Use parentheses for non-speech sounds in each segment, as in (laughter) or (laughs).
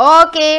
Okay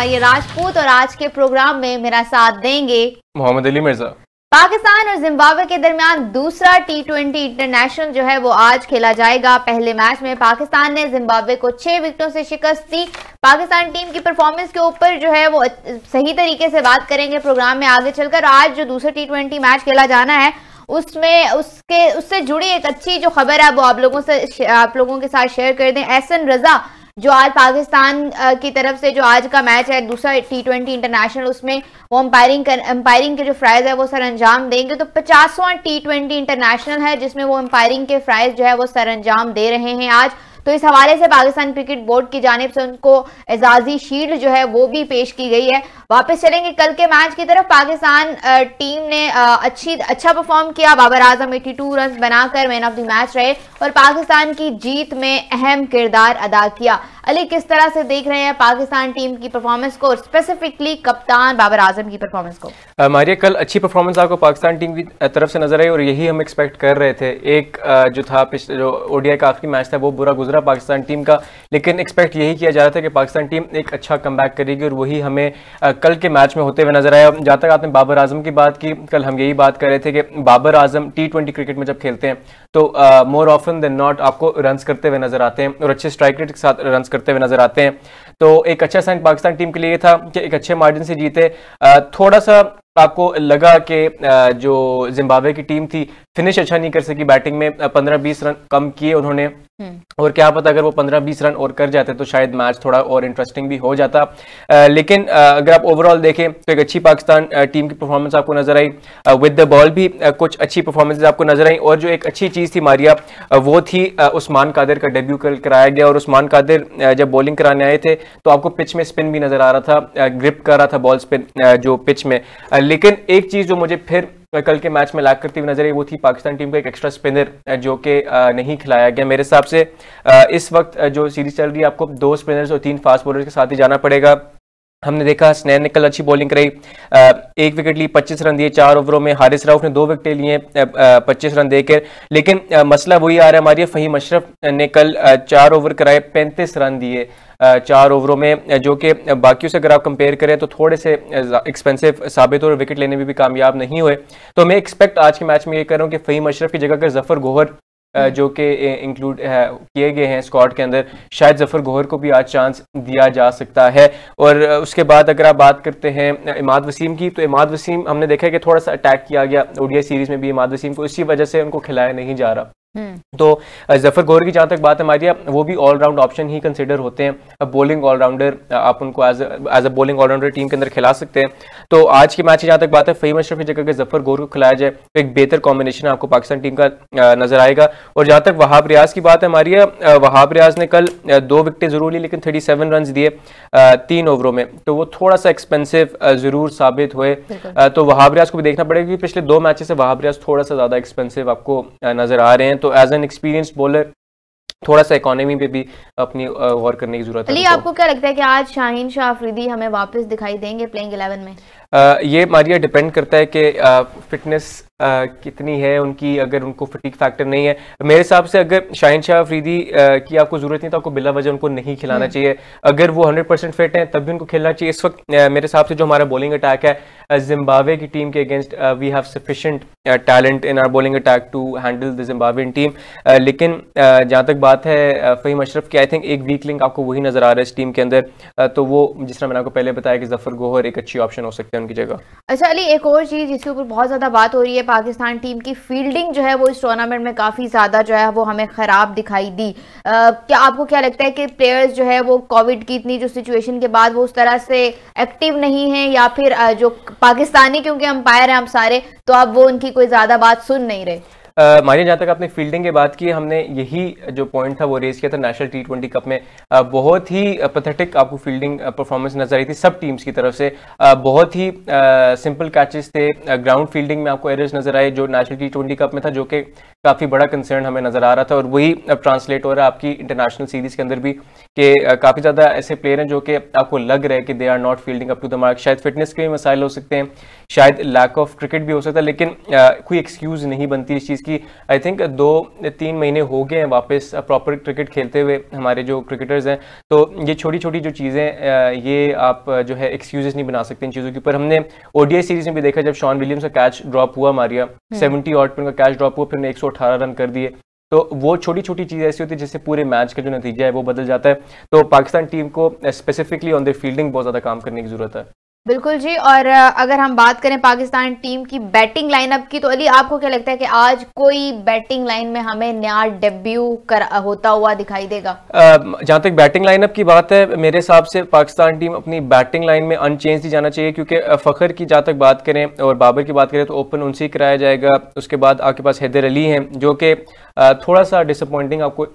हमारी राजपूत और आज के प्रोग्राम में मेरा साथ देंगे मोहम्मद अली मिर्जा पाकिस्तान और जिम्बाब्वे के दरमियान दूसरा टी ट्वेंटी इंटरनेशनल जो है वो आज खेला जाएगा पहले मैच में पाकिस्तान ने जिम्बाब्वे को छह विकेटों से शिकस्त दी पाकिस्तान टीम की परफॉर्मेंस के ऊपर जो है वो सही तरीके से बात करेंगे प्रोग्राम में आगे चलकर आज जो दूसरा टी ट्वेंटी मैच खेला जाना है उसमें उसके उससे जुड़ी एक अच्छी जो खबर है वो आप लोगों से आप लोगों के साथ शेयर कर दें एहसन रजा जो आज पाकिस्तान की तरफ से जो आज का मैच है दूसरा टी ट्वेंटी इंटरनेशनल उसमें वो अंपायरिंग कर अंपायरिंग के जो फ्राइज है वो सर अंजाम देंगे तो पचासवां टी ट्वेंटी इंटरनेशनल है जिसमें वो अंपायरिंग के फ्राइज जो है वो सर अंजाम दे रहे हैं आज तो इस हवाले से पाकिस्तान क्रिकेट बोर्ड की जानब से उनको एजाजी शील्ड जो है वो भी पेश की गई है वापस चलेंगे कल के मैच की तरफ पाकिस्तान टीम ने अच्छी अच्छा परफॉर्म किया Babar Azam eighty two run बनाकर मैन ऑफ द मैच रहे और पाकिस्तान की जीत में अहम किरदार अदा किया अली किस तरह से देख रहे हैं पाकिस्तान टीम की परफॉर्मेंस को और स्पेसिफिकली कप्तान बाबर आजम की परफॉर्मेंस को हमारे कल अच्छी परफॉर्मेंस आपको पाकिस्तान टीम की तरफ से नजर आई और यही हम एक्सपेक्ट कर रहे थे एक जो था जो ओडीआई का आखिरी मैच था वो बुरा गुजर गुजरा पाकिस्तान टीम का लेकिन एक्सपेक्ट यही किया जा रहा था कि पाकिस्तान टीम एक अच्छा कम करेगी और वही हमें कल के मैच में होते हुए नजर आया जहाँ तक आपने बाबर आजम की बात की कल हम यही बात कर रहे थे कि बाबर आजम टी क्रिकेट में जब खेलते हैं तो मोर ऑफन देन नॉट आपको रन करते हुए नजर आते हैं और अच्छे स्ट्राइक रेट के साथ रन करते हुए नजर आते हैं तो एक अच्छा साइन पाकिस्तान टीम के लिए था कि एक अच्छे मार्जिन से जीते थोड़ा सा आपको लगा कि जो जिम्बाब्वे की टीम थी फिनिश अच्छा नहीं कर सकी बैटिंग में 15-20 रन कम किए उन्होंने हम्म। और क्या पता अगर वो 15-20 रन और कर जाते तो शायद मैच थोड़ा और इंटरेस्टिंग भी हो जाता आ, लेकिन आ, अगर आप ओवरऑल देखें तो एक अच्छी पाकिस्तान टीम की परफॉर्मेंस आपको नजर आई विद द बॉल भी आ, कुछ अच्छी परफॉर्मेंसेज आपको नजर आई और जो एक अच्छी चीज़ थी मारिया वो थी उस्मान कादिर का डेब्यू कराया गया और उस्मान कादिर जब बॉलिंग कराने आए थे तो आपको पिच में स्पिन भी नजर आ रहा था ग्रिप कर रहा था बॉल स्पिन जो पिच में लेकिन एक चीज़ जो मुझे फिर तो कल के मैच में लाग करती हुई नजर आई वो थी पाकिस्तान टीम का एक एक्स्ट्रा स्पिनर जो कि नहीं खिलाया गया मेरे हिसाब से इस वक्त जो सीरीज चल रही है आपको दो स्पिनर्स और तीन फास्ट बॉलर के साथ ही जाना पड़ेगा हमने देखा स्नैन ने कल अच्छी बॉलिंग कराई एक विकेट ली 25 रन दिए चार ओवरों में हारिस राउफ ने दो विकेटें लिए 25 रन देकर लेकिन मसला वही आ रहा है हमारी फहीम अशरफ ने कल चार ओवर कराए 35 रन दिए चार ओवरों में जो कि बाकी से अगर आप कंपेयर करें तो थोड़े से एक्सपेंसिव साबित और विकेट लेने में भी कामयाब नहीं हुए तो मैं एक्सपेक्ट आज के मैच में ये कर रहा हूँ कि फहीम अशरफ की जगह अगर जफर गोहर हम्म। जो कि इंक्लूड किए गए हैं स्कॉट के अंदर शायद जफर गोहर को भी आज चांस दिया जा सकता है और उसके बाद अगर आप बात करते हैं इमाद वसीम की तो इमाद वसीम हमने देखा है कि थोड़ा सा अटैक किया गया ओडिया सीरीज़ में भी इमाद वसीम को इसी वजह से उनको खिलाया नहीं जा रहा हम्म। तो जफर गौर की जहाँ तक बात हमारी है वो भी ऑलराउंड ऑप्शन ही कंसिडर होते हैं बोलिंग बॉलिंग ऑलराउंडर आप उनको as as a bowling allrounder team के अंदर खिला सकते हैं तो आज की मैच की जहाँ तक बात है फहीम अशरफ की जगह के जफर गौर को खिलाया जाए तो एक बेहतर कॉम्बिनेशन आपको पाकिस्तान टीम का नजर आएगा और जहाँ तक वहाब रियाज की बात है हमारी है वहाब रियाज ने कल दो विकटें जरूर ली लेकिन थर्टी सेवन रन दिए तीन ओवरों में तो वो थोड़ा सा एक्सपेंसिव जरूर साबित हुए तो वहाब रियाज को भी देखना पड़ेगा क्योंकि पिछले दो मैचेस से वहाब रियाज थोड़ा सा ज़्यादा एक्सपेंसिव आपको नजर आ रहे हैं तो एज एन एक्सपीरियंस बॉलर थोड़ा सा इकोनॉमी पे भी अपनी गौर करने की जरूरत है तो। आपको क्या लगता है कि आज शाहीन शाह अफरीदी हमें वापस दिखाई देंगे प्लेइंग 11 में आ, ये मारिया डिपेंड करता है कि फिटनेस कितनी है उनकी अगर उनको फटीक फैक्टर नहीं है मेरे हिसाब से अगर शाहिन शाह अफरीदी की आपको जरूरत नहीं तो आपको बिला वजह उनको नहीं खिलाना हम्म। चाहिए अगर वो हंड्रेड परसेंट फिट हैं तब भी उनको खेलना चाहिए इस वक्त मेरे हिसाब से जो हमारा बॉलिंग अटैक है जिम्बावे की टीम के against we have sufficient talent in our bowling attack to handle the Zimbabwean team लेकिन जहाँ तक बात है फ़हीम अशरफ की आई थिंक एक वीक लिंक आपको वही नज़र आ रहा है इस टीम के अंदर तो वो जिस तरह मैंने आपको पहले बताया कि जफर गोहर एक अच्छी ऑप्शन हो सकते हैं उनकी जगह अच्छा अली एक और चीज़ जिसके ऊपर बहुत ज़्यादा बात हो रही है पाकिस्तान टीम की फील्डिंग जो है वो इस टूर्नामेंट में काफ़ी ज़्यादा जो है वो हमें ख़राब दिखाई दी आ, क्या आपको क्या लगता है कि प्लेयर्स जो है वो कोविड की इतनी जो सिचुएशन के बाद वो उस तरह से एक्टिव नहीं है या फिर जो पाकिस्तानी क्योंकि अंपायर हैं हम सारे तो अब वो उनकी कोई ज़्यादा बात सुन नहीं रहे मानिए जहाँ तक आपने फील्डिंग की बात की हमने यही जो पॉइंट था वो रेज किया था नेशनल टी ट्वेंटी कप में बहुत ही पथेटिक आपको फील्डिंग परफॉर्मेंस नजर आई थी सब टीम्स की तरफ से बहुत ही सिंपल कैचेस थे ग्राउंड फील्डिंग में आपको एरर्स नजर आए जो नेशनल टी ट्वेंटी कप में था जो कि काफ़ी बड़ा कंसर्न हमें नज़र आ रहा था और वही अब ट्रांसलेट हो रहा है आपकी इंटरनेशनल सीरीज़ के अंदर भी कि काफ़ी ज़्यादा ऐसे प्लेयर हैं जो कि आपको लग रहा है कि they are not fielding up to the mark शायद फिटनेस के भी मसाइल हो सकते हैं शायद लैक ऑफ क्रिकेट भी हो सकता है लेकिन कोई एक्सक्यूज़ नहीं बनती इस चीज़ की क्योंकि आई थिंक दो तीन महीने हो गए हैं वापस प्रॉपर क्रिकेट खेलते हुए हमारे जो क्रिकेटर्स हैं तो ये छोटी छोटी जो चीज़ें ये आप जो है एक्सक्यूजेस नहीं बना सकते इन चीज़ों के ऊपर हमने ओडीआई सीरीज में भी देखा जब शॉन विलियम्स का कैच ड्रॉप हुआ मारिया सेवेंटी ऑट पर उनका कैच ड्रॉप हुआ फिर उन्हें एक रन कर दिए तो वो छोटी छोटी चीज़ ऐसी होती है जिससे पूरे मैच का जो नतीजा है वो बदल जाता है तो पाकिस्तान टीम को स्पेसिफिकली ऑन द फील्डिंग बहुत ज़्यादा काम करने की ज़रूरत है बिल्कुल जी और अगर हम बात करें पाकिस्तान टीम की बैटिंग लाइनअप की तो अली आपको क्या लगता है कि आज कोई बैटिंग लाइन में हमें नया डेब्यू कर होता हुआ दिखाई देगा जहाँ तक बैटिंग लाइनअप की बात है मेरे हिसाब से पाकिस्तान टीम अपनी बैटिंग लाइन में अनचेंज ही जाना चाहिए क्योंकि फ़खर की जहाँ तक बात करें और बाबर की बात करें तो ओपन उनसे ही कराया जाएगा उसके बाद आपके पास हैदर अली हैं जो कि थोड़ा सा डिसअपॉइंटिंग आपको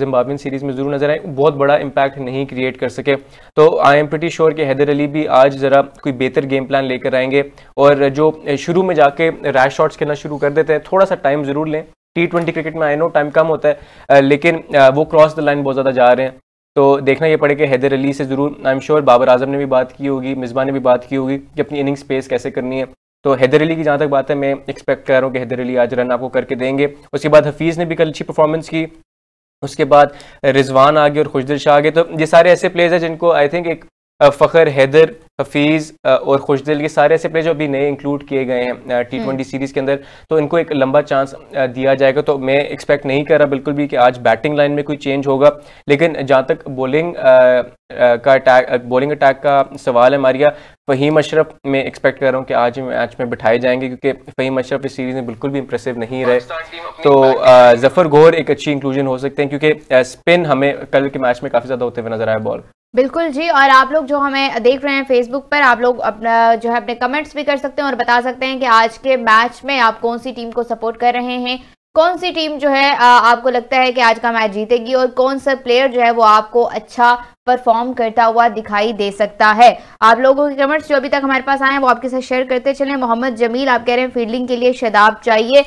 जिम्बाबिन सीरीज़ में ज़रूर नजर आए बहुत बड़ा इम्पैक्ट नहीं क्रिएट कर सके तो आई एम प्रटी श्योर कि हैदर अली भी आज ज़रा कोई बेहतर गेम प्लान लेकर आएंगे और जो शुरू में जाके रैश शॉट्स खेलना शुरू कर देते हैं थोड़ा सा टाइम ज़रूर लें टी ट्वेंटी क्रिकेट में आई नो टाइम कम होता है लेकिन वो क्रॉस द लाइन बहुत ज़्यादा जा रहे हैं तो देखना ये पड़ेगा हैदर अली से ज़रूर I am sure Babar Azam ने भी बात की होगी मिसबा ने भी बात की होगी कि अपनी इनिंग्स पेस कैसे करनी है तो हैदर अली की जहाँ तक बात है मैं एक्सपेक्ट कर रहा हूँ कि हैदर अली आज रन आपको करके देंगे उसके बाद हफीज़ ने भी कल अच्छी परफॉर्मेंस की उसके बाद रिजवान आ गए और खुशदिल शाह आ गए तो ये सारे ऐसे प्लेयर्स हैं जिनको आई थिंक एक फ़खर हैदर हफीज़ और खुशदिल के ये सारे ऐसे प्लेयर जो अभी नए इंक्लूड किए गए हैं टी ट्वेंटी सीरीज़ के अंदर तो इनको एक लंबा चांस दिया जाएगा तो मैं एक्सपेक्ट नहीं कर रहा बिल्कुल भी कि आज बैटिंग लाइन में कोई चेंज होगा लेकिन जहाँ तक बॉलिंग का अटैक बॉलिंग अटैक का सवाल है मारिया फ़हीम अशरफ मैं एक्सपेक्ट कर रहा हूँ कि आज मैच में बिठाए जाएंगे क्योंकि फ़हीम अशरफ इस सीरीज़ में बिल्कुल भी इंप्रेसिव नहीं रहे तो जफ़र घोर एक अच्छी इंक्लूजन हो सकते हैं क्योंकि स्पिन हमें कल के मैच में काफ़ी ज़्यादा होते हुए नजर आए बॉल बिल्कुल जी और आप लोग जो हमें देख रहे हैं फेसबुक पर आप लोग अपना जो है अपने कमेंट्स भी कर सकते हैं और बता सकते हैं कि आज के मैच में आप कौन सी टीम को सपोर्ट कर रहे हैं कौन सी टीम जो है आपको लगता है कि आज का मैच जीतेगी और कौन सा प्लेयर जो है वो आपको अच्छा परफॉर्म करता हुआ दिखाई दे सकता है आप लोगों के कमेंट्स जो अभी तक हमारे पास आए हैं वो आपके साथ शेयर करते चले मोहम्मद जमील आप कह रहे हैं फील्डिंग के लिए शदाब चाहिए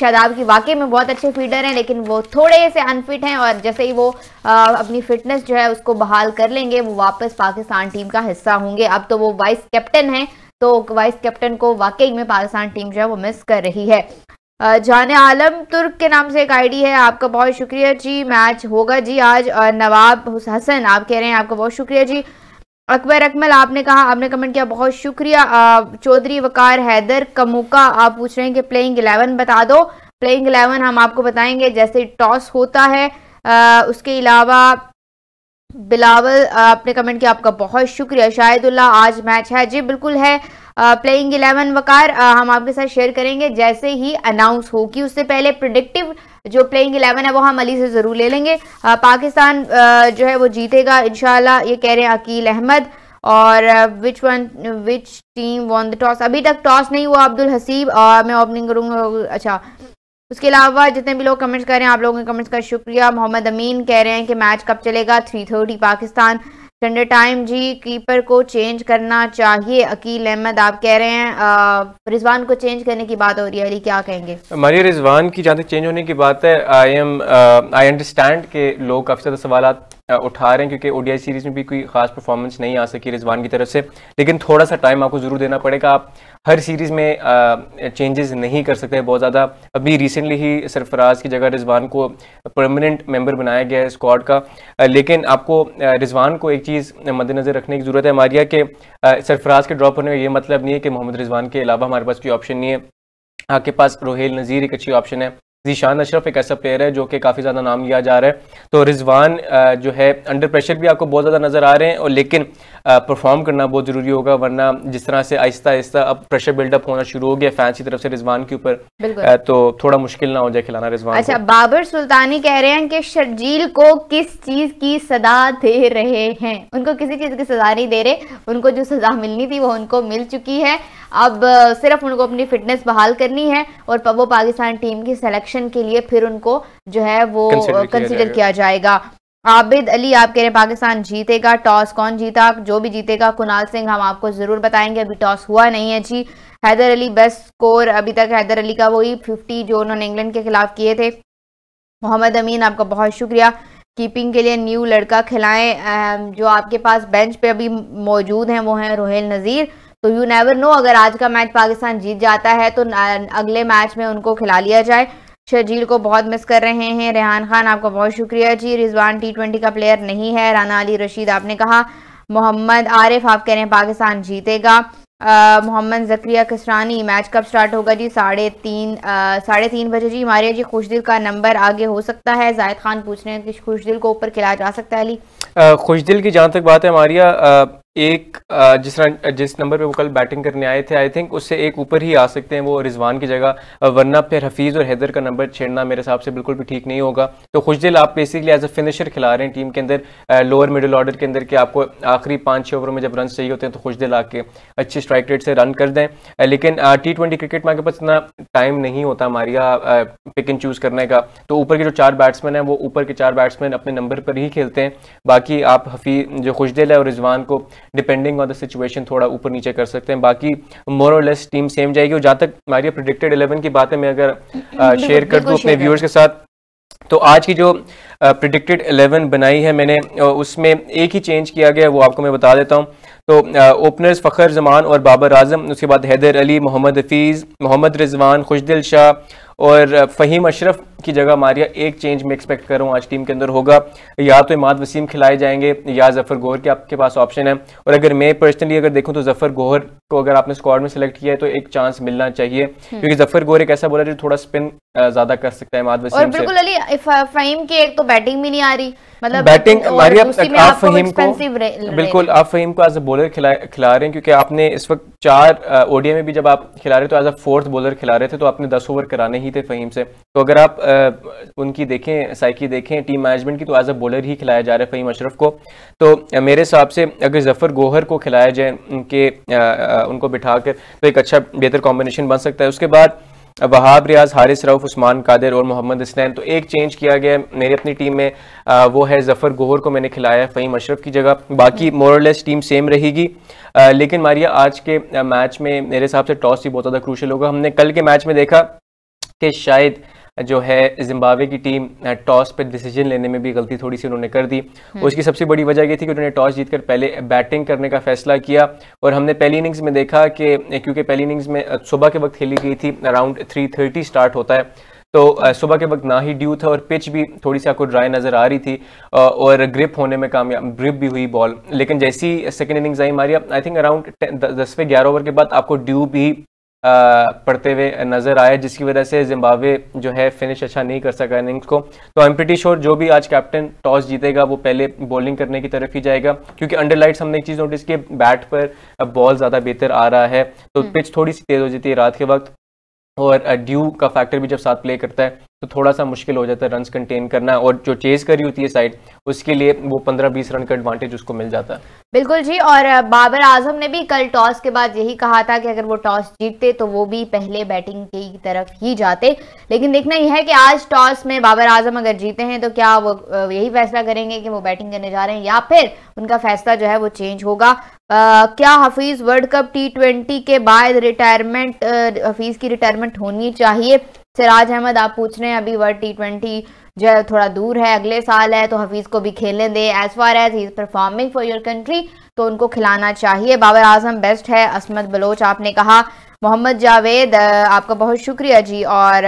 शदाब की वाकई में बहुत अच्छे फील्डर हैं लेकिन वो थोड़े से अनफिट हैं और जैसे ही वो आ, अपनी फिटनेस जो है उसको बहाल कर लेंगे वो वापस पाकिस्तान टीम का हिस्सा होंगे अब तो वो वाइस कैप्टन है तो वाइस कैप्टन को वाकई में पाकिस्तान टीम जो है वो मिस कर रही है जान आलम तुर्क के नाम से एक आईडी है आपका बहुत शुक्रिया जी मैच होगा जी आज नवाब हसन आप कह रहे हैं आपका बहुत शुक्रिया जी अकबर अकमल आपने कहा आपने कमेंट किया बहुत शुक्रिया चौधरी वकार हैदर कमुका आप पूछ रहे हैं कि प्लेइंग इलेवन बता दो प्लेइंग इलेवन हम आपको बताएंगे जैसे टॉस होता है आ, उसके अलावा बिलावल आपने कमेंट किया आपका बहुत शुक्रिया शाहिदुल्ला आज मैच है जी बिल्कुल है प्लेइंग इलेवन वकार आ, हम आपके साथ शेयर करेंगे जैसे ही अनाउंस हो कि उससे पहले प्रिडिक्टिव जो प्लेइंग इलेवन है वो हम अली से ज़रूर ले लेंगे आ, पाकिस्तान आ, जो है वो जीतेगा इनशाला ये कह रहे हैं अकील अहमद और which one which team won the toss अभी तक टॉस नहीं हुआ अब्दुल हसीब और मैं ओपनिंग करूँगा अच्छा उसके अलावा जितने भी लोग कमेंट्स कर रहे हैं आप लोगों के कमेंट्स का शुक्रिया मोहम्मद अमीन कह रहे हैं कि मैच कब चलेगा three thirty Pakistan standard time जी कीपर को चेंज करना चाहिए अकील अहमद आप कह रहे हैं रिजवान को चेंज करने की बात हो रही है अली क्या कहेंगे हमारी रिजवान की जहाँ तक चेंज होने की बात है आई एम आई अंडरस्टैंड के लोग काफ़ी ज़्यादा सवाल उठा रहे हैं क्योंकि ओडीआई सीरीज में भी कोई खास परफॉर्मेंस नहीं आ सकी रिजवान की तरफ से लेकिन थोड़ा सा टाइम आपको ज़रूर देना पड़ेगा आप हर सीरीज़ में चेंजेस नहीं कर सकते बहुत ज़्यादा अभी रिसेंटली ही सरफराज की जगह रिजवान को परमानेंट मेंबर बनाया गया है स्क्वाड का लेकिन आपको रिजवान को एक चीज़ मद्देनज़र रखने की ज़रूरत है मारिया कि सरफराज के ड्रॉप होने का ये मतलब नहीं है कि मोहम्मद रिजवान के अलावा हमारे पास कोई ऑप्शन नहीं है आपके पास रोहेल नज़ीर एक अच्छी ऑप्शन है जीशान अशरफ एक ऐसा प्लेयर है जो कि काफ़ी ज़्यादा नाम लिया जा रहा है तो रिजवान जो है अंडर प्रेशर भी आपको बहुत ज़्यादा नज़र आ रहे हैं और लेकिन परफॉर्म करना बहुत ज़रूरी होगा वरना जिस तरह से आहिस्ता आहिस्ता अब प्रेशर बिल्डअप होना शुरू हो गया फैंस की तरफ से रिजवान के ऊपर तो थोड़ा मुश्किल ना हो जाए खिलाना रिजवान अच्छा बाबर सुल्तानी कह रहे हैं कि शर्जील को किस चीज़ की सजा दे रहे हैं उनको किसी चीज़ की सजा नहीं दे रहे उनको जो सजा मिलनी थी वो उनको मिल चुकी है अब सिर्फ उनको अपनी फिटनेस बहाल करनी है और वो पाकिस्तान टीम की सिलेक्शन के लिए फिर उनको जो है वो कंसिडर किया जाएगा आबिद अली आप कह रहे हैं पाकिस्तान जीतेगा टॉस कौन जीता जो भी जीतेगा कुणाल सिंह हम आपको ज़रूर बताएंगे अभी टॉस हुआ नहीं है जी हैदर अली बेस्ट स्कोर अभी तक हैदर अली का वही फिफ्टी जो उन्होंने इंग्लैंड के खिलाफ किए थे मोहम्मद अमीन आपका बहुत शुक्रिया कीपिंग के लिए न्यू लड़का खिलाएं जो आपके पास बेंच पे अभी मौजूद हैं वो हैं रोहेल नज़ीर तो यू नेवर नो अगर आज का मैच पाकिस्तान जीत जाता है तो अगले मैच में उनको खिला लिया जाए शर्जील को बहुत मिस कर रहे हैं रेहान खान आपका बहुत शुक्रिया जी रिजवान टी का प्लेयर नहीं है राना अली रशीद आपने कहा मोहम्मद आरिफ आप कह रहे हैं पाकिस्तान जीतेगा मोहम्मद जक्रिया किसरानी मैच कब स्टार्ट होगा जी साढ़े तीन साढ़े तीन बजे जी मारिया जी खुशदिल का नंबर आगे हो सकता है जायद खान पूछ रहे हैं कि खुशदिल को ऊपर खिलाया जा सकता है अली खुशदिल की जहाँ तक बात है मारिया एक जिस जिस नंबर पे वो कल बैटिंग करने आए थे आई थिंक उससे एक ऊपर ही आ सकते हैं वो रिजवान की जगह वरना फिर हफीज़ और हैदर का नंबर छेड़ना मेरे हिसाब से बिल्कुल भी ठीक नहीं होगा तो खुश दिल आप बेसिकली एज अ फिनिशर खिला रहे हैं टीम के अंदर लोअर मिडिल ऑर्डर के अंदर कि आपको आखिरी पाँच छः ओवरों में जब रन चाहिए होते हैं तो खुश दिल आके अच्छे स्ट्राइक रेट से रन कर दें लेकिन टी ट्वेंटी क्रिकेट में आपके पास इतना टाइम नहीं होता हमारे यहाँ पिक एंड चूज़ करने का तो ऊपर के जो चार बैट्समैन हैं वो ऊपर के चार बैट्समैन अपने नंबर पर ही खेलते हैं बाकी आप हफी जो खुश दिल है और रिजवान को डिपेंडिंग ऑन द सिचुएशन थोड़ा ऊपर नीचे कर सकते हैं बाकी मोर और लेस टीम सेम जाएगी और जहाँ तक हमारी प्रोडिक्टेड इलेवन की बात है मैं अगर शेयर कर दूँ अपने व्यूअर्स के साथ तो आज की जो प्रिडिक्टेड इलेवन बनाई है मैंने उसमें एक ही चेंज किया गया वो आपको मैं बता देता हूँ तो ओपनर्स फ़खर जमान और बाबर आजम उसके बाद हैदर अली मोहम्मद हफीज़ मोहम्मद रिजवान खुशदिल शाह और फ़हीम अशरफ की जगह मारिया एक चेंज में एक्सपेक्ट कर रहा हूँ आज टीम के अंदर होगा या तो इमाद वसीम खिलाए जाएंगे या जफ़र गोहर के आपके पास ऑप्शन है और अगर मैं पर्सनली अगर देखूँ तो जफ़र गोहर को अगर आपने स्क्वाड में सेलेक्ट किया है तो एक चांस मिलना चाहिए हम्म। क्योंकि जफ़र गोहर एक ऐसा बोला जो थोड़ा स्पिन ज़्यादा कर सकता है इमाद वसीम और बिल्कुल अली फ़हीम की एक तो बैटिंग भी नहीं आ रही मतलब बैटिंग हमारी आप, फहीम को बिल्कुल आप फहीम को एज अ बॉलर खिला रहे हैं क्योंकि आपने इस वक्त चार ओडिया में भी जब आप खिला रहे तो एज अ फोर्थ बॉलर खिला रहे थे तो आपने दस ओवर कराने ही थे फहीम से तो अगर आप उनकी देखें साइकी देखें टीम मैनेजमेंट की तो एज अ बॉलर ही खिलाया जा रहा है फहीम अशरफ को तो मेरे हिसाब से अगर जफर गोहर को खिलाया जाए उनके उनको बिठा कर तो एक अच्छा बेहतर कॉम्बिनेशन बन सकता है उसके बाद वहाब रियाज हारिस रऊफ उस्मान कादिर और मोहम्मद इसनैन तो एक चेंज किया गया मेरी अपनी टीम में आ, वो है जफ़र गोहर को मैंने खिलाया है फ़हीम अशरफ की जगह बाकी मोरलेस टीम सेम रहेगी लेकिन मारिया आज के मैच में मेरे हिसाब से टॉस ही बहुत ज़्यादा क्रूशल होगा हमने कल के मैच में देखा कि शायद जो है जिम्बावे की टीम टॉस पर डिसीजन लेने में भी गलती थोड़ी सी उन्होंने कर दी हम्म। उसकी सबसे बड़ी वजह ये थी कि उन्होंने टॉस जीतकर पहले बैटिंग करने का फैसला किया और हमने पहली इनिंग्स में देखा कि क्योंकि पहली इनिंग्स में सुबह के वक्त खेली गई थी अराउंड थ्री स्टार्ट होता है तो सुबह के वक्त ना ही ड्यू था और पिच भी थोड़ी सी आपको ड्राई नज़र आ रही थी और ग्रिप होने में कामयाब ग्रिप भी हुई बॉल लेकिन जैसी सेकेंड इनिंग्स आई मारिया आई थिंक अराउंड दसवें ग्यारह ओवर के बाद आपको ड्यू भी पढ़ते हुए नज़र आए जिसकी वजह से जिम्बावे जो है फिनिश अच्छा नहीं कर सका इनिंग्स को तो आई एम प्रिटी श्योर जो भी आज कैप्टन टॉस जीतेगा वो पहले बॉलिंग करने की तरफ ही जाएगा क्योंकि अंडर लाइट्स हमने एक चीज़ नोटिस की बैट पर बॉल ज़्यादा बेहतर आ रहा है तो पिच हम्म। थोड़ी सी तेज़ हो जाती है रात के वक्त और ड्यू का फैक्टर भी जब साथ प्ले करता है तो थोड़ा सा मुश्किल हो जाता है रन कंटेन करना और जो चेज करी होती है साइड उसके लिए वो पंद्रह बीस रन का एडवांटेज उसको मिल जाता है बिल्कुल जी और बाबर आजम ने भी कल टॉस के बाद यही कहा था कि अगर वो टॉस जीतते तो वो भी पहले बैटिंग की तरफ ही जाते लेकिन देखना यह है कि आज टॉस में बाबर आजम अगर जीते हैं तो क्या वो यही फैसला करेंगे कि वो बैटिंग करने जा रहे हैं या फिर उनका फैसला जो है वो चेंज होगा आ, क्या हफीज वर्ल्ड कप टी के बाद रिटायरमेंट हफीज की रिटायरमेंट होनी चाहिए सिराज अहमद आप पूछ रहे हैं अभी वर्ल्ड टी ट्वेंटी जो है थोड़ा दूर है अगले साल है तो हफीज़ को भी खेलने दे as far as he is performing for your country तो उनको खिलाना चाहिए बाबर आजम बेस्ट है असमत बलोच आपने कहा मोहम्मद जावेद आपका बहुत शुक्रिया जी और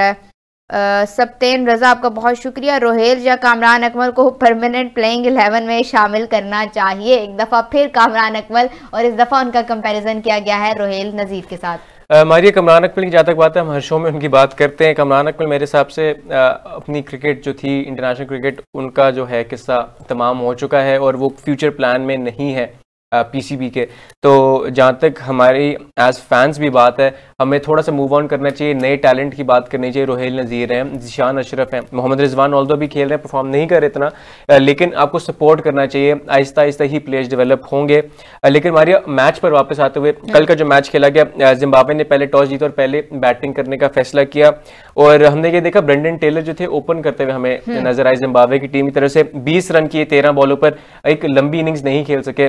सप्तेन रज़ा आपका बहुत शुक्रिया रोहेल या कामरान अकमल को परमानेंट प्लेइंग एलेवन में शामिल करना चाहिए एक दफ़ा फिर कामरान अकमल और इस दफ़ा उनका कंपैरिजन किया गया है रोहेल नज़ीर के साथ मारिया कमरान अकबिल की जहाँ तक बात है हम हर शो में उनकी बात करते हैं कमरान अकबिल मेरे हिसाब से अपनी क्रिकेट जो थी इंटरनेशनल क्रिकेट उनका जो है किस्सा तमाम हो चुका है और वो फ्यूचर प्लान में नहीं है पीसीबी के तो जहाँ तक हमारी एज फैंस भी बात है हमें थोड़ा सा मूव ऑन करना चाहिए नए टैलेंट की बात करनी चाहिए रोहेल नज़ीर हैं जिशान अशरफ हैं मोहम्मद रिजवान ऑल्दो भी खेल रहे हैं परफॉर्म नहीं कर रहे इतना लेकिन आपको सपोर्ट करना चाहिए आहिस्ता आहिस्ता ही प्लेयर्स डेवलप होंगे लेकिन हमारे मैच पर वापस आते हुए हम्म। कल का जो मैच खेला गया जिम्बावे ने पहले टॉस जीता और पहले बैटिंग करने का फैसला किया और हमने ये देखा ब्रेंडन टेलर जो थे ओपन करते हुए हमें हम्म। नजर आए जिम्बावे की टीम की तरफ से बीस रन किए तेरह बॉलों पर एक लंबी इनिंग्स नहीं खेल सके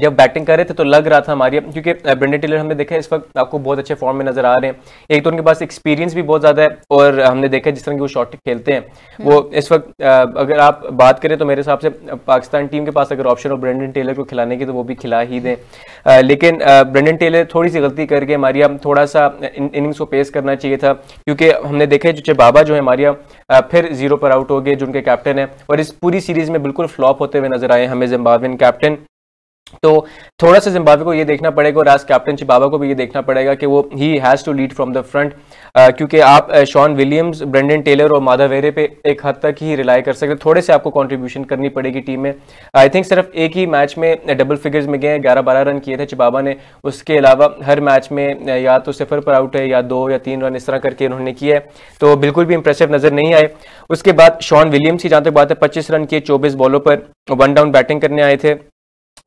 जब बैटिंग कर रहे थे तो लग रहा था हमारी क्योंकि ब्रेंडन टेलर हमने देखा इस वक्त आपको बहुत अच्छे फॉर्म में नजर आ रहे हैं एक तो उनके पास एक्सपीरियंस भी बहुत ज़्यादा है और हमने देखा जिस तरह की वो शॉट खेलते हैं वो हम्म। इस वक्त अगर आप बात करें तो मेरे हिसाब से पाकिस्तान टीम के पास अगर ऑप्शन हो ब्रेंडन टेलर को खिलाने की तो वो भी खिला ही दें लेकिन ब्रेंडन टेलर थोड़ी सी गलती करके हमारिया थोड़ा सा इनिंग्स को पेश करना चाहिए था क्योंकि हमने देखा जो बाबा जो है हमारिया फिर जीरो पर आउट हो गए जो उनके कैप्टन है और इस पूरी सीरीज में बिल्कुल फ्लॉप होते हुए नजर आए हमें जिम्बाब्वेन कैप्टन तो थोड़ा सा जिम्बाब्वे को ये देखना पड़ेगा और एज कैप्टन चिबाबा को भी ये देखना पड़ेगा कि वो he has to lead from the front क्योंकि आप शॉन विलियम्स ब्रेंडन टेलर और वेरे पे एक हद तक ही रिलाई कर सकते थोड़े से आपको कंट्रीब्यूशन करनी पड़ेगी टीम में आई थिंक सिर्फ एक ही मैच में डबल फिगर्स में गए ग्यारह बारह रन किए थे चिबाबा ने उसके अलावा हर मैच में या तो सिफर पर आउट है या दो या तीन रन इस तरह करके उन्होंने किया है तो बिल्कुल भी इंप्रेसिव नज़र नहीं आए उसके बाद शॉन विलियम्स ही जहाँ तक बात है पच्चीस रन किए चौबीस बॉलों पर वन डाउन बैटिंग करने आए थे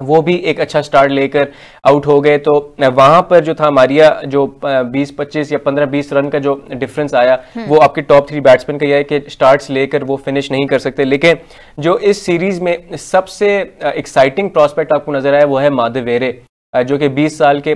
वो भी एक अच्छा स्टार्ट लेकर आउट हो गए तो वहां पर जो था मारिया जो 20 25 या 15 20 रन का जो डिफरेंस आया हम्म। वो आपके टॉप थ्री बैट्समैन का यह है कि स्टार्ट्स लेकर वो फिनिश नहीं कर सकते लेकिन जो इस सीरीज में सबसे एक्साइटिंग प्रॉस्पेक्ट आपको नजर आया वो है माधवेरे जो कि 20 साल के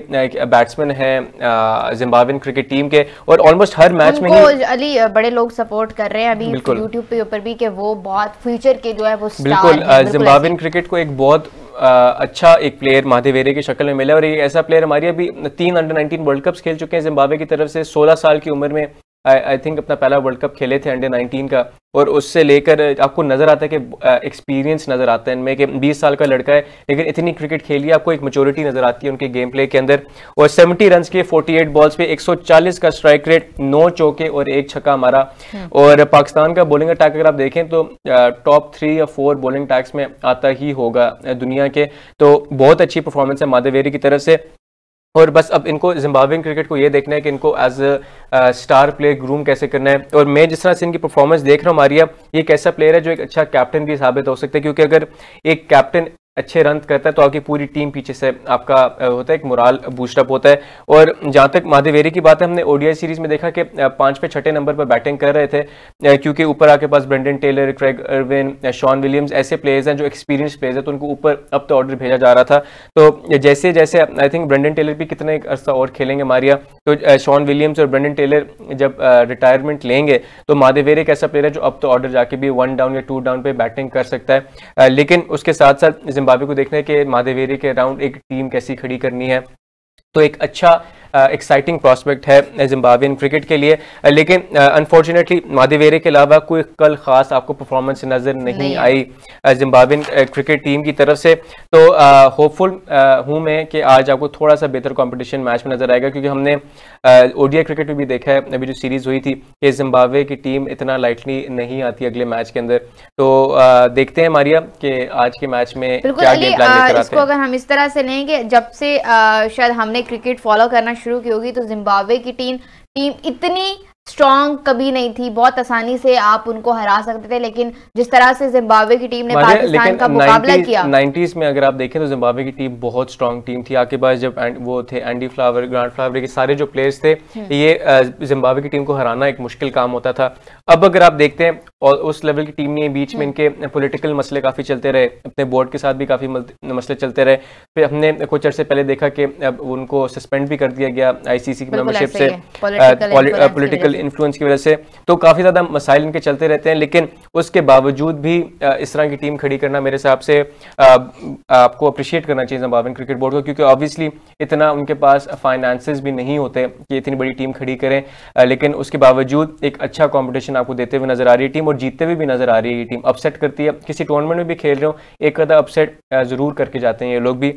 बैट्समैन हैं जिम्बाविन क्रिकेट टीम के और ऑलमोस्ट हर मैच में ही अली बड़े लोग सपोर्ट कर रहे हैं अभी यूट्यूब पे ऊपर भी कि वो बहुत फ्यूचर के जो है वो बिल्कुल जिम्बाविन क्रिकेट को एक बहुत अच्छा एक प्लेयर माधेवेरे की शक्ल में मिला और एक ऐसा प्लेयर हमारी अभी तीन अंडर 19 वर्ल्ड कप्स खेल चुके हैं जिम्बाब्वे की तरफ से 16 साल की उम्र में आई थिंक अपना पहला वर्ल्ड कप खेले थे अंडर 19 का और उससे लेकर आपको नज़र आता है कि एक्सपीरियंस नज़र आता है इनमें कि 20 साल का लड़का है लेकिन इतनी क्रिकेट खेली आपको एक मेचोरिटी नज़र आती है उनके गेम प्ले के अंदर और 70 रन के 48 बॉल्स पे 140 का स्ट्राइक रेट नौ चौके और एक छक्का मारा हम्म। और पाकिस्तान का बॉलिंग अटैक अगर आप देखें तो टॉप थ्री या फोर बॉलिंग अटैक्स में आता ही होगा दुनिया के तो बहुत अच्छी परफॉर्मेंस है माधवेरी की तरफ से और बस अब इनको जिम्बाब्वेन क्रिकेट को ये देखना है कि इनको as a star player groom कैसे करना है और मैं जिस तरह से इनकी परफॉर्मेंस देख रहा हूँ मारिया ये कैसा प्लेयर है जो एक अच्छा कैप्टन भी साबित हो सकता है क्योंकि अगर एक कैप्टन अच्छे रन करता है तो आपकी पूरी टीम पीछे से आपका होता है एक मुराल बूस्टअप होता है और जहाँ तक माधवेरी की बात है हमने ओडीआई सीरीज में देखा कि पाँच पे छठे नंबर पर बैटिंग कर रहे थे क्योंकि ऊपर आके पास Brendon Taylor Craig Ervine Sean Williams ऐसे प्लेयर्स हैं जो एक्सपीरियंस प्लेयर्स हैं तो उनको ऊपर अब तो ऑर्डर भेजा जा रहा था तो जैसे जैसे आई थिंक ब्रेंडन टेलर भी कितने अर्सा और खेलेंगे मारिया तो शॉन विलियम्स और ब्रेंडन टेलर जब रिटायरमेंट लेंगे तो माधेवेरी एक ऐसा प्लेयर है जो अब तो ऑर्डर जाके भी वन डाउन या टू डाउन पर बैटिंग कर सकता है लेकिन उसके साथ साथ जिम्बाब्वे को देखना है कि माधेवेरी के अराउंड एक टीम कैसी खड़ी करनी है तो एक अच्छा एक्साइटिंग प्रॉस्पेक्ट है जिम्बावियन क्रिकेट के लिए लेकिन अनफॉर्चुनेटली मादिवेरे के अलावा कोई कल खास आपको परफॉर्मेंस नज़र नहीं, नहीं आई जिम्बावियन क्रिकेट टीम की तरफ से तो होपफुल हूँ मैं कि आज आपको थोड़ा सा बेहतर कॉम्पिटिशन मैच में नज़र आएगा क्योंकि हमने ओडिया क्रिकेट में भी देखा है अभी जो सीरीज़ हुई थी कि जिम्बावे की टीम इतना लाइटली नहीं आती अगले मैच के अंदर तो आ, देखते हैं मारिया कि आज के मैच में क्या गेम प्लान इसको अगर हम इस तरह से लेंगे जब से आ, शायद हमने क्रिकेट फॉलो करना शुरू की होगी तो जिम्बाब्वे की टीम टीम इतनी स्ट्रॉन्ग कभी नहीं थी बहुत आसानी से आप उनको हरा सकते थे लेकिन जिस तरह से जिम्बाब्वे की टीम ने पाकिस्तान का मुकाबला किया 90s में अगर आप देखें तो जिम्बाब्वे की टीम बहुत स्ट्रॉन्ग टीम थी आपके पास जब वो थे एंडी फ्लावर ग्रांड फ्लावर के सारे जो प्लेयर्स थे हम्म। ये जिम्बाब्वे की टीम को हराना एक मुश्किल काम होता था अब अगर आप देखते हैं और उस लेवल की टीम ने बीच में हम्म। इनके पॉलिटिकल मसले काफ़ी चलते रहे अपने बोर्ड के साथ भी काफ़ी मसले चलते रहे फिर हमने कुछ अर्से पहले देखा कि अब उनको सस्पेंड भी कर दिया गया आईसीसी की मेंबरशिप से पॉलिटिकल इन्फ्लुएंस की वजह से तो काफ़ी ज़्यादा मसाइल इनके चलते रहते हैं लेकिन उसके बावजूद भी इस तरह की टीम खड़ी करना मेरे हिसाब से आपको अप्रिशिएट करना चाहिए जम्बावन क्रिकेट बोर्ड को क्योंकि ऑब्वियसली इतना उनके पास फाइनेंस भी नहीं होते कि इतनी बड़ी टीम खड़ी करें लेकिन उसके बावजूद एक अच्छा कॉम्पिटिशन आपको देते हुए नजर आ रही है टीम और जीतते हुए भी, भी नजर आ रही है ये टीम अपसेट करती है किसी टूर्नामेंट में भी खेल रहे हो एक आधा अपसेट ज़रूर करके जाते हैं ये लोग भी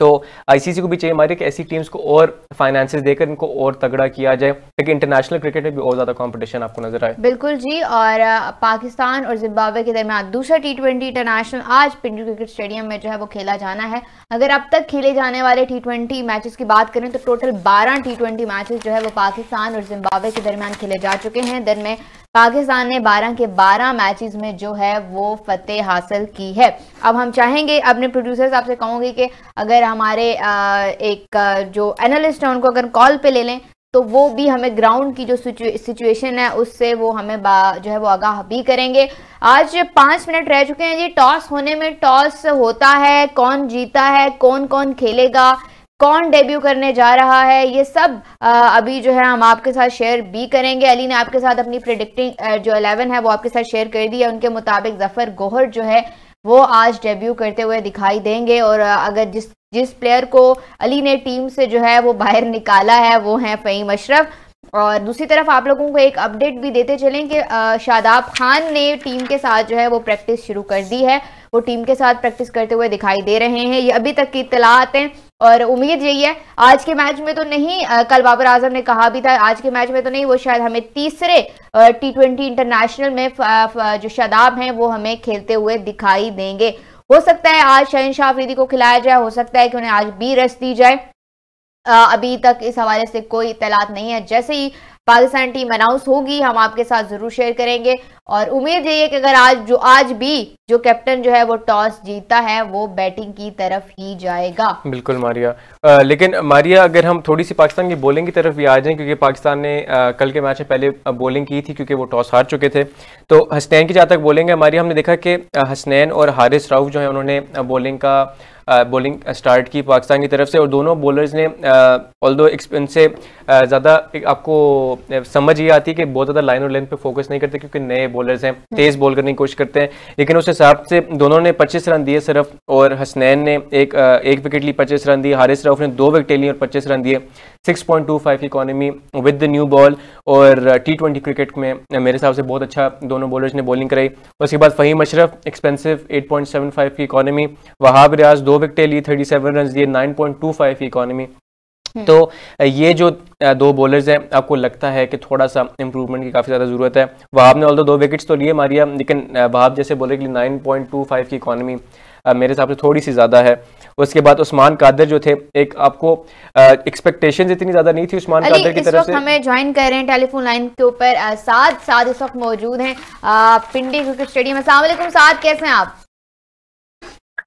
तो आईसीसी को भी चाहिए हमारी कि ऐसी टीम्स को और फाइनेंस देकर इनको और तगड़ा किया जाए ताकि इंटरनेशनल क्रिकेट में भी और ज़्यादा कंपटीशन आपको नजर आए बिल्कुल जी और पाकिस्तान और जिम्बाब्वे के दरमियान दूसरा टी ट्वेंटी इंटरनेशनल आज पिंडू क्रिकेट स्टेडियम में जो है वो खेला जाना है अगर अब तक खेले जाने वाले टी ट्वेंटी मैचेस की बात करें तो टोटल बारह टी ट्वेंटी मैचेस जो है वो पाकिस्तान और जिम्बाब्वे के दरमियान खेले जा चुके हैं दिन में पाकिस्तान ने 12 के 12 मैचेस में जो है वो फतेह हासिल की है अब हम चाहेंगे अपने प्रोड्यूसर्स आपसे कहूंगी कि अगर हमारे एक जो एनालिस्ट है उनको अगर कॉल पे ले लें तो वो भी हमें ग्राउंड की जो सिचुएशन है उससे वो हमें जो है वो आगाह भी करेंगे आज पाँच मिनट रह चुके हैं जी टॉस होने में टॉस होता है कौन जीता है कौन कौन खेलेगा कौन डेब्यू करने जा रहा है ये सब आ, अभी जो है हम आपके साथ शेयर भी करेंगे अली ने आपके साथ अपनी प्रिडिक्टिंग जो अलेवन है वो आपके साथ शेयर कर दी है उनके मुताबिक जफर गोहर जो है वो आज डेब्यू करते हुए दिखाई देंगे और अगर जिस जिस प्लेयर को अली ने टीम से जो है वो बाहर निकाला है वो है फ़हीम अशरफ और दूसरी तरफ आप लोगों को एक अपडेट भी देते चलें कि शादाब खान ने टीम के साथ जो है वो प्रैक्टिस शुरू कर दी है वो टीम के साथ प्रैक्टिस करते हुए दिखाई दे रहे हैं ये अभी तक की इतलात हैं और उम्मीद यही है आज के मैच में तो नहीं कल बाबर आजम ने कहा भी था आज के मैच में तो नहीं वो शायद हमें तीसरे टी ट्वेंटी इंटरनेशनल में जो शादाब हैं वो हमें खेलते हुए दिखाई देंगे हो सकता है आज शहन शाह अफरीदी को खिलाया जाए हो सकता है कि उन्हें आज बी रेस्ट दी जाए अभी तक इस हवाले से कोई इतलात नहीं है जैसे ही पाकिस्तान टीम अनाउंस होगी हम आपके साथ जरूर शेयर करेंगे और उम्मीद यही है कि अगर आज जो आज भी जो कैप्टन जो है वो टॉस जीता है वो बैटिंग की तरफ ही जाएगा बिल्कुल मारिया आ, लेकिन मारिया अगर हम थोड़ी सी पाकिस्तान की बॉलिंग की तरफ भी आ जाएं क्योंकि पाकिस्तान ने आ, कल के मैच में पहले बॉलिंग की थी क्योंकि वो टॉस हार चुके थे तो हसनैन की जहाँ तक बोलेंगे मारिया हमने देखा कि हसनैन और हारिस राउ जो है उन्होंने बॉलिंग का बॉलिंग स्टार्ट की पाकिस्तान की तरफ से और दोनों बॉलर्स ने ऑल दो इनसे ज़्यादा आपको समझ ये आती है कि बहुत ज़्यादा लाइन और लेंथ पे फोकस नहीं करते क्योंकि नए बॉलर्स हैं हम्म। तेज़ बॉल करने की कोशिश करते हैं लेकिन उस हिसाब से दोनों ने पच्चीस रन दिए सिर्फ और हसनैन ने एक एक विकेट ली पच्चीस रन दिए हारिस रऊफ ने दो विकेटें ली और पच्चीस रन दिए 6.25 economy with the new ball और टी ट्वेंटी क्रिकेट में uh, मेरे हिसाब से बहुत अच्छा दोनों बॉलर्स ने बॉलिंग कराई उसके बाद फ़हीम अशरफ एक्सपेंसिव 8.75 की इकोनॉमी वहाब रियाज दो विकटें ली 37 रन दिए 9.25 की इकोनॉमी हम्म। तो uh, ये जो uh, दो बॉलर्स हैं आपको लगता है कि थोड़ा सा इंप्रूवमेंट की काफ़ी ज़्यादा ज़रूरत है वहाब ने ऑल दो विकेट्स तो लिए मारिया लेकिन वहाब जैसे बॉलर के लिए फाइव की इकॉनमी मेरे हिसाब से थोड़ी सी ज़्यादा है उसके बाद उस्मान कादर जो थे एक आपको एक्सपेक्टेशन इतनी ज्यादा नहीं थी उस्मान कादर की तरफ से हमें ज्वाइन कर रहे हैं टेलीफोन लाइन के ऊपर साथ साथ इस वक्त मौजूद हैं पिंडी क्रिकेट स्टेडियम साथ कैसे हैं आप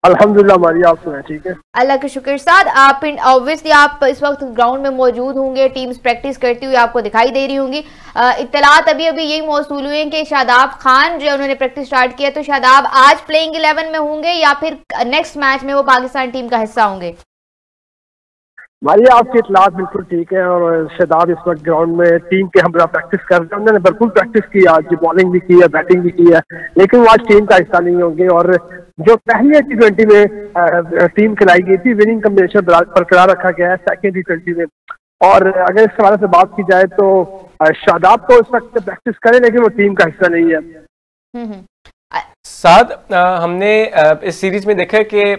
अल्हम्दुलिल्लाह हमारी आप सुना ठीक है अल्लाह के शुक्र साद आप ऑब्वियसली आप इस वक्त ग्राउंड में मौजूद होंगे टीम्स प्रैक्टिस करती हुई आपको दिखाई दे रही होंगी इतलात अभी अभी यही मौसू हुई कि शादाब खान जो उन्होंने प्रैक्टिस स्टार्ट किया तो शादाब आज प्लेइंग इलेवन में होंगे या फिर नेक्स्ट मैच में वो पाकिस्तान टीम का हिस्सा होंगे भाई आपकी इतलात बिल्कुल ठीक है और शदाब इस वक्त ग्राउंड में टीम के हम प्रैक्टिस कर रहे हैं उन्होंने बिल्कुल प्रैक्टिस की आज बॉलिंग भी की है बैटिंग भी की है लेकिन वो आज टीम का हिस्सा नहीं होंगे और जो पहले टी ट्वेंटी में टीम खिलाई गई थी विनिंग कम्बिनेशन बरकरार रखा गया है सेकेंड टी ट्वेंटी में और अगर इस हवाले से बात की जाए तो शादाब तो इस वक्त प्रैक्टिस करें लेकिन वो टीम का हिस्सा नहीं है हम्म, हम्म। साथ आ, हमने आ, इस सीरीज में देखा कि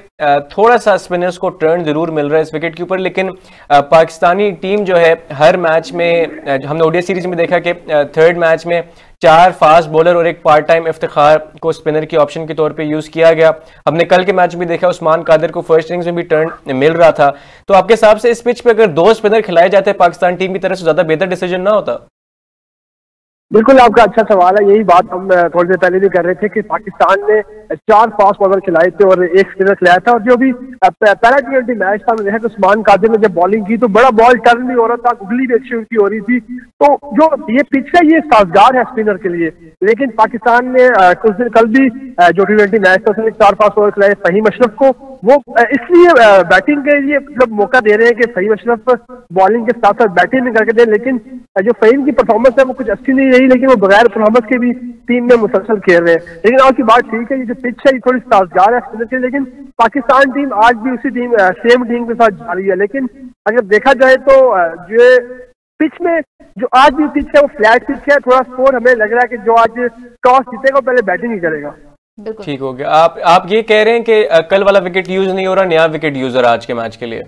थोड़ा सा स्पिनर्स को टर्न जरूर मिल रहा है इस विकेट के ऊपर लेकिन आ, पाकिस्तानी टीम जो है हर मैच में हमने ओडिया सीरीज में देखा कि थर्ड मैच में चार फास्ट बॉलर और एक पार्ट टाइम इफ्तार को स्पिनर के ऑप्शन के तौर पे यूज़ किया गया हमने कल के मैच में देखा उस्मान कादर को फर्स्ट इनिंग्स में भी टर्न मिल रहा था तो आपके हिसाब से इस पिच पे अगर दो स्पिनर खिलाए जाते पाकिस्तान टीम की तरफ से तो ज़्यादा बेहतर डिसीजन ना होता बिल्कुल आपका अच्छा सवाल है यही बात हम थोड़ी देर पहले भी कर रहे थे कि पाकिस्तान ने चार फास्ट बॉलर खिलाए थे और एक स्पिनर खिलाया था और जो भी पहला टी ट्वेंटी मैच था मैंने तो उस्मान कादिर ने जब बॉलिंग की तो बड़ा बॉल टर्न भी हो रहा था गुगली भी अच्छी उनकी हो रही थी तो जो ये पिच है ये साजगार है स्पिनर के लिए लेकिन पाकिस्तान ने कुछ दिन कल भी जो टी ट्वेंटी मैच था उसने चार फास्ट बॉलर खिलाए फहीम अशरफ को वो इसलिए बैटिंग के लिए मतलब मौका दे रहे हैं कि फहीम अशरफ बॉलिंग के साथ साथ बैटिंग भी करके दें लेकिन जो फहीम की परफॉर्मेंस है वो कुछ अच्छी नहीं रही लेकिन वो बगैर परफॉर्मेंस के भी टीम में मुसलसल खेल रहे हैं लेकिन आपकी बात ठीक है ये जो पिच है ये थोड़ी साजगार है के लेकिन पाकिस्तान टीम आज भी उसी टीम सेम टीम के साथ जा रही है लेकिन अगर देखा जाए तो जो पिच में जो आज भी पिच है वो फ्लैट पिच है थोड़ा स्कोर हमें लग रहा है कि जो आज टॉस जीतेगा पहले बैटिंग ही करेगा ठीक हो गया आप आप ये कह रहे हैं कि कल वाला विकेट यूज नहीं हो रहा नया विकेट यूजर आज के मैच के लिए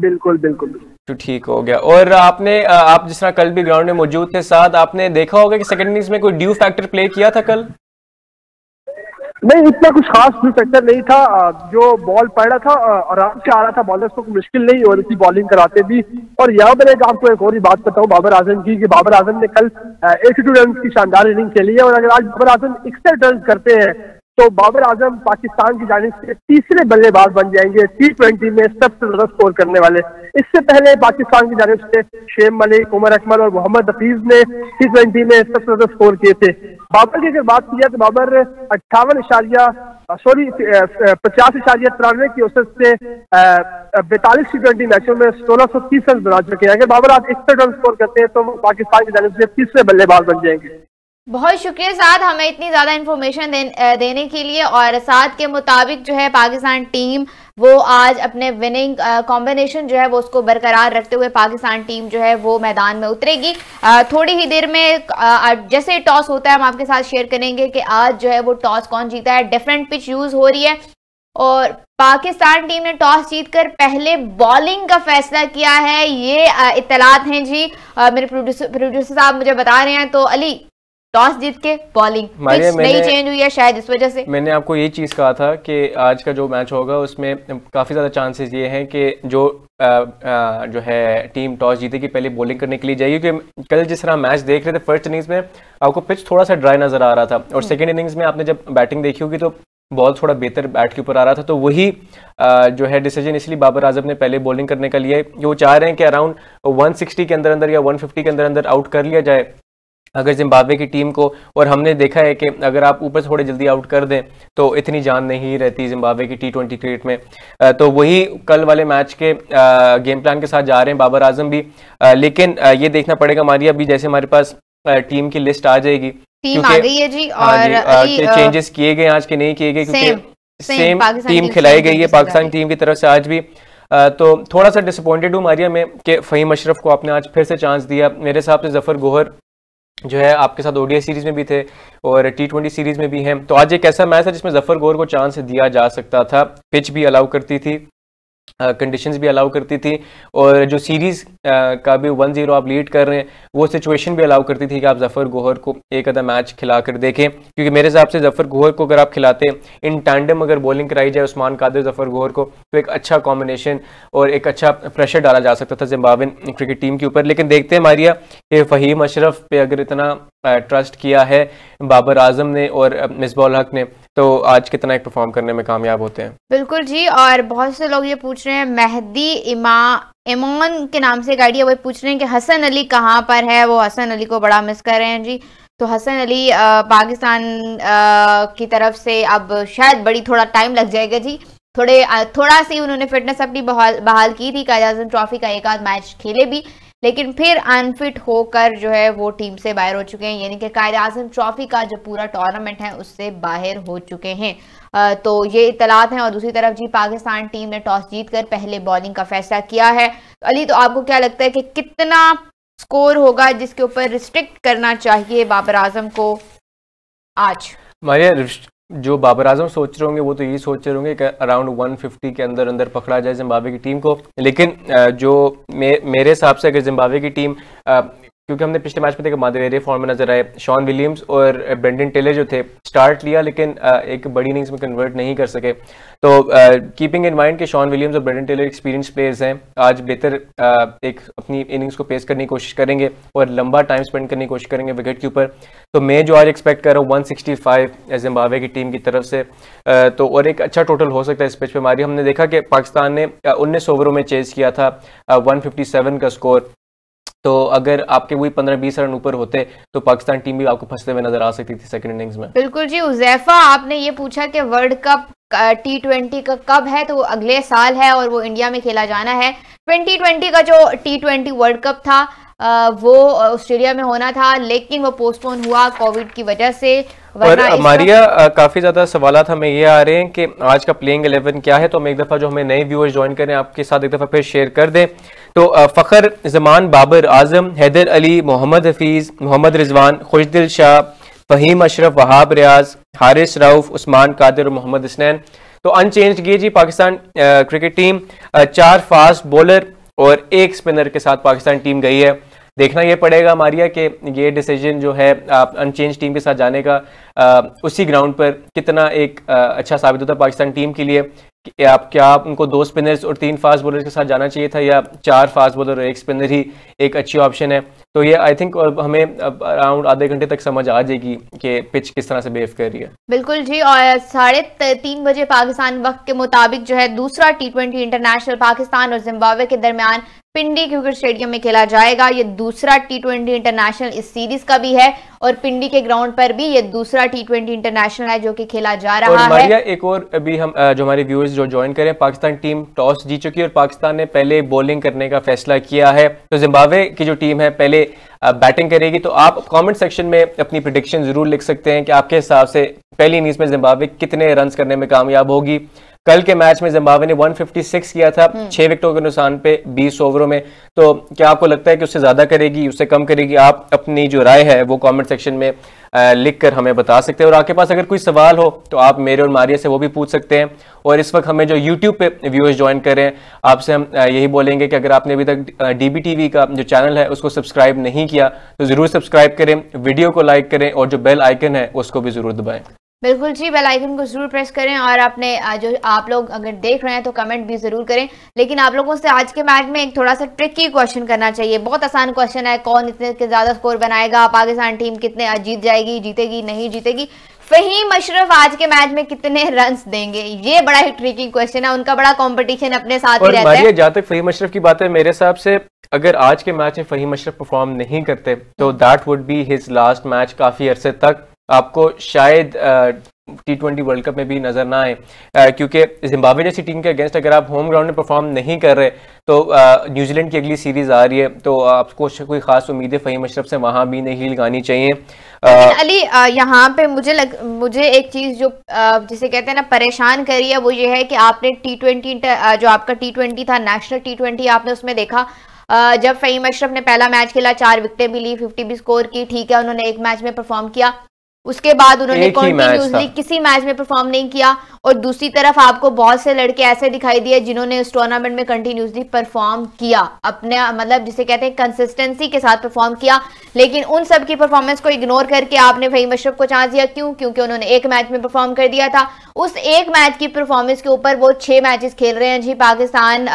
बिल्कुल बिल्कुल तो ठीक हो गया और आपने आप जिस तरह कल भी ग्राउंड में मौजूद थे साथ आपने देखा होगा कि सेकंड इनिंग्स में कोई ड्यू फैक्टर प्ले किया था कल नहीं इतना कुछ खास भी फैक्टर नहीं था जो बॉल पड़ा था आराम से आ रहा था बॉलर्स को मुश्किल नहीं हो रही थी बॉलिंग कराते भी और यहाँ पर एक आपको एक और ही बात बताऊँ बाबर आजम की कि बाबर आजम ने कल एटी टू रन की शानदार इनिंग खेली है और अगर आज बाबर आजम इकसठ रन करते हैं तो बाबर आजम पाकिस्तान की जानब से तीसरे बल्लेबाज बन जाएंगे टी ट्वेंटी में सबसे ज्यादा स्कोर करने वाले इससे पहले पाकिस्तान की जानब से शेम मलिक उमर अकमल और मोहम्मद हफीज ने टी ट्वेंटी में सबसे ज्यादा स्कोर किए थे बाबर की अगर बात की जाए तो बाबर अट्ठावन इशारिया सॉरी पचास इशारिया तिरानवे की औसत से बैतालीस टी ट्वेंटी मैचों में सोलह सौ तीस रन बना चुके हैं अगर बाबर आप सौ रन स्कोर करते हैं तो पाकिस्तान की जानब से तीसरे बल्लेबाज बन जाएंगे बहुत शुक्रिया साथ हमें इतनी ज़्यादा इन्फॉर्मेशन दे, देने के लिए और साथ के मुताबिक जो है पाकिस्तान टीम वो आज अपने विनिंग कॉम्बिनेशन जो है वो उसको बरकरार रखते हुए पाकिस्तान टीम जो है वो मैदान में उतरेगी आ, थोड़ी ही देर में आ, जैसे टॉस होता है हम आपके साथ शेयर करेंगे कि आज जो है वो टॉस कौन जीता है डिफरेंट पिच यूज़ हो रही है और पाकिस्तान टीम ने टॉस जीतकर पहले बॉलिंग का फैसला किया है ये इतलात हैं जी आ, मेरे प्रोड्यूसर प्रोड्यूसर साहब मुझे बता रहे हैं तो अली टॉस जीत के बॉलिंग नहीं चेंज हुई है शायद इस वजह से मैंने आपको ये चीज़ कहा था कि आज का जो मैच होगा उसमें काफ़ी ज़्यादा चांसेस ये हैं कि जो आ, आ, जो है टीम टॉस जीतेगी पहले बॉलिंग करने के लिए जाएगी क्योंकि कल जिस तरह मैच देख रहे थे फर्स्ट इनिंग्स में आपको पिच थोड़ा सा ड्राई नज़र आ रहा था और सेकेंड इनिंग्स में आपने जब बैटिंग देखी होगी तो बॉल थोड़ा बेहतर बैट के ऊपर आ रहा था तो वही जो है डिसीजन इसलिए बाबर आजम ने पहले बॉलिंग करने का लिया है कि वो चाह रहे हैं कि अराउंड 160 के अंदर अंदर या 150 के अंदर अंदर आउट कर लिया जाए अगर जिम्बाब्वे की टीम को और हमने देखा है कि अगर आप ऊपर थोड़े जल्दी आउट कर दें तो इतनी जान नहीं रहती जिम्बाब्वे की टी ट्वेंटी क्रिकेट में तो वही कल वाले मैच के गेम प्लान के साथ जा रहे हैं बाबर आजम भी लेकिन ये देखना पड़ेगा हमारी अभी जैसे हमारे पास टीम की लिस्ट आ जाएगी टीम आ गई है जी हाँ और चेंजेस किए गए आज के नहीं किए गए क्योंकि सेम टीम खिलाई गई है पाकिस्तान टीम की तरफ से आज भी तो थोड़ा सा डिसअपॉइंटेड हूँ मारिया में कि फ़हीम अशरफ को आपने आज फिर से चांस दिया मेरे हिसाब से जफर गोहर जो है आपके साथ ओडीआई सीरीज में भी थे और टी ट्वेंटी सीरीज में भी हैं तो आज एक ऐसा मैच है जिसमें जफर गोर को चांस दिया जा सकता था पिच भी अलाउ करती थी कंडीशंस भी अलाउ करती थी और जो सीरीज़ का भी वन ज़ीरो आप लीड कर रहे हैं वो सिचुएशन भी अलाउ करती थी कि आप जफ़र गोहर को एक अदा मैच खिला कर देखें क्योंकि मेरे हिसाब से जफ़र गोहर को अगर आप खिलाते इन टैंडम अगर बॉलिंग कराई जाए उस्मान कादिर जफ़र गोहर को तो एक अच्छा कॉम्बिनेशन और एक अच्छा प्रेशर डाला जा सकता था जिम्बावे क्रिकेट टीम के ऊपर लेकिन देखते हैं मारिया कि फ़हीम अशरफ पे अगर इतना ट्रस्ट किया है बाबर आजम ने और मिसबाउल हक ने तो आज कितना एक परफॉर्म करने में कामयाब होते हैं बिल्कुल जी और बहुत से लोग ये पूछ रहे हैं मेहदी इमा इमोन के नाम से गाड़ी है वो पूछ रहे हैं कि हसन अली कहाँ पर है वो हसन अली को बड़ा मिस कर रहे हैं जी तो हसन अली पाकिस्तान की तरफ से अब शायद बड़ी थोड़ा टाइम लग जाएगा जी थोड़े थोड़ा सी उन्होंने फिटनेस अपनी बहाल बहाल की थी काजाजम ट्रॉफी का एक आध मैच खेले भी लेकिन फिर अनफिट होकर जो है वो टीम से बाहर हो चुके हैं यानी कि कायद आजम ट्रॉफी का जो पूरा टूर्नामेंट है उससे बाहर हो चुके हैं तो ये इतलात हैं और दूसरी तरफ जी पाकिस्तान टीम ने टॉस जीत कर पहले बॉलिंग का फैसला किया है अली तो आपको क्या लगता है कि कितना स्कोर होगा जिसके ऊपर रिस्ट्रिक्ट करना चाहिए बाबर आजम को आज मारिया जो बाबर आजम सोच रहे होंगे वो तो यही सोच रहे होंगे कि अराउंड 150 के अंदर अंदर पकड़ा जाए जिम्बावे की टीम को लेकिन जो मे, मेरे हिसाब से अगर जिम्बावे की टीम क्योंकि हमने पिछले मैच में देखा मादरेरे फॉर्म में नजर आए शॉन विलियम्स और ब्रेंडन टेलर जो थे स्टार्ट लिया लेकिन एक बड़ी इनिंग्स में कन्वर्ट नहीं कर सके तो कीपिंग इन माइंड कि शॉन विलियम्स और ब्रेंडन टेलर एक्सपीरियंस प्लेयर्स हैं आज बेहतर एक अपनी इनिंग्स को पेस करने की कोशिश करेंगे और लंबा टाइम स्पेंड करने की कोशिश करेंगे विकेट के ऊपर तो मैं जो आज एक्सपेक्ट कर रहा हूँ वन सिक्सटी फाइव जिम्बावे की टीम की तरफ से तो और एक अच्छा टोटल हो सकता है इस पिच पर हमारी हमने देखा कि पाकिस्तान ने उन्नीस ओवरों में चेज किया था वन फिफ्टी सेवन का स्कोर तो अगर आपके वही पंद्रह बीस रन ऊपर होते तो पाकिस्तान टीम भी आपको फंसते हुए नजर आ सकती थी सेकंड इनिंग्स में बिल्कुल जी उजैफा आपने ये पूछा कि वर्ल्ड कप टी ट्वेंटी का कब है तो अगले साल है और वो इंडिया में खेला जाना है ट्वेंटी ट्वेंटी का जो टी ट्वेंटी वर्ल्ड कप था वो ऑस्ट्रेलिया में होना था लेकिन वो पोस्टपोन हुआ कोविड की वजह से और मारिया काफ़ी ज़्यादा सवाल था हमें ये आ रहे हैं कि आज का प्लेइंग एलेवन क्या है तो हम एक दफ़ा जो हमें नए व्यूअर्स ज्वाइन करें आपके साथ एक दफ़ा फिर शेयर कर दें तो फ़खर जमान बाबर आजम हैदर अली मोहम्मद हफीज़ मोहम्मद रिजवान खुशदिल शाह फ़हीम अशरफ वहाब रियाज हारिस राउफ उस्मान कादिर और मोहम्मद इसनैन तो अनचेंज किए जी पाकिस्तान क्रिकेट टीम चार फास्ट बॉलर और एक स्पिनर के साथ पाकिस्तान टीम गई है देखना यह पड़ेगा मारिया कि ये डिसीजन जो है आप अनचेंज टीम के साथ जाने का आ, उसी ग्राउंड पर कितना एक आ, अच्छा साबित होता है पाकिस्तान टीम के लिए कि आप क्या आप उनको दो स्पिनर्स और तीन फास्ट बॉलर के साथ जाना चाहिए था या चार फास्ट बॉलर और एक स्पिनर ही एक अच्छी ऑप्शन है तो ये आई थिंक हमें अराउंड आधे घंटे तक समझ आ जाएगी कि पिच किस तरह से बिहेव कर रही है बिल्कुल जी और साढ़े तीन बजे पाकिस्तान वक्त के मुताबिक जो है दूसरा टी ट्वेंटी इंटरनेशनल पाकिस्तान और जिम्बावे के दरमियान पिंडी क्रिकेट स्टेडियम में खेला जाएगा ये दूसरा टी ट्वेंटी इंटरनेशनल इस सीरीज का भी है और पिंडी के ग्राउंड पर भी ये दूसरा टी ट्वेंटी इंटरनेशनल है जो कि खेला जा रहा और है एक और अभी हम जो हमारे व्यूअर्स जो ज्वाइन करें पाकिस्तान टीम टॉस जीत चुकी है और पाकिस्तान ने पहले बॉलिंग करने का फैसला किया है तो जिम्बावे की जो टीम है पहले बैटिंग करेगी तो आप कॉमेंट सेक्शन में अपनी प्रिडिक्शन जरूर लिख सकते हैं कि आपके हिसाब से पहली इनिंग्स में जिम्बावे कितने रन करने में कामयाब होगी कल के मैच में जिम्बावे ने 156 किया था हम्म। छह विकेटों के नुकसान पे 20 ओवरों में तो क्या आपको लगता है कि उससे ज्यादा करेगी उससे कम करेगी आप अपनी जो राय है वो कमेंट सेक्शन में लिख कर हमें बता सकते हैं और आपके पास अगर कोई सवाल हो तो आप मेरे और मारिया से वो भी पूछ सकते हैं और इस वक्त हमें जो यूट्यूब पे व्यूअर्स ज्वाइन कर रहे हैं आपसे हम यही बोलेंगे कि अगर आपने अभी तक डी का जो चैनल है उसको सब्सक्राइब नहीं किया तो ज़रूर सब्सक्राइब करें वीडियो को लाइक करें और जो बेल आइकन है उसको भी ज़रूर दबाएं बिल्कुल जी बेल आइकन को ज़रूर प्रेस करें और आपने जो आप लोग अगर देख रहे हैं तो कमेंट भी ज़रूर करें लेकिन आप लोगों से आज के मैच में एक थोड़ा सा ट्रिकी क्वेश्चन करना चाहिए बहुत आसान क्वेश्चन है कौन इतने के ज़्यादा स्कोर बनाएगा पाकिस्तान टीम कितने जीत जाएगी जीतेगी नहीं जीतेगी फहीम अशरफ आज के मैच में कितने रन देंगे ये बड़ा ही ट्रिकी क्वेश्चन है उनका बड़ा कॉम्पिटिशन अपने साथ ही रहता है जहाँ तक फहीम अशरफ की बात है मेरे हिसाब से अगर आज के मैच में फहीम अशरफ परफॉर्म नहीं करते तो that would be his last match काफी अरसे तक आपको शायद टी ट्वेंटी वर्ल्ड कप में भी नजर ना आए क्योंकि जिम्बाब्वे जैसी टीम के अगेंस्ट अगर आप होम ग्राउंड में परफॉर्म नहीं कर रहे तो न्यूजीलैंड की अगली सीरीज आ रही है तो आपको कोई खास उम्मीदें फ़हीम अशरफ से वहां भी नहीं लगानी चाहिए अली यहाँ पे मुझे लग, मुझे एक चीज़ जो जिसे कहते हैं ना परेशान करी है वो ये है कि आपने टी ट्वेंटी जो आपका टी ट्वेंटी था नेशनल टी ट्वेंटी आपने उसमें देखा जब फ़हीम अशरफ ने पहला मैच खेला चार विकटें भी ली फिफ्टी भी स्कोर की ठीक है उन्होंने एक मैच में परफॉर्म किया उसके बाद उन्होंने कंटिन्यूसली किसी मैच में परफॉर्म नहीं किया और दूसरी तरफ आपको बहुत से लड़के ऐसे दिखाई दिए जिन्होंने उस टूर्नामेंट में कंटिन्यूसली परफॉर्म किया अपने मतलब जिसे कहते हैं कंसिस्टेंसी के साथ परफॉर्म किया लेकिन उन सब की परफॉर्मेंस को इग्नोर करके आपने भाई मशरफ को चांस दिया क्यों क्योंकि उन्होंने एक मैच में परफॉर्म कर दिया था उस एक मैच की परफॉर्मेंस के ऊपर वो छह मैचेस खेल रहे हैं जी पाकिस्तान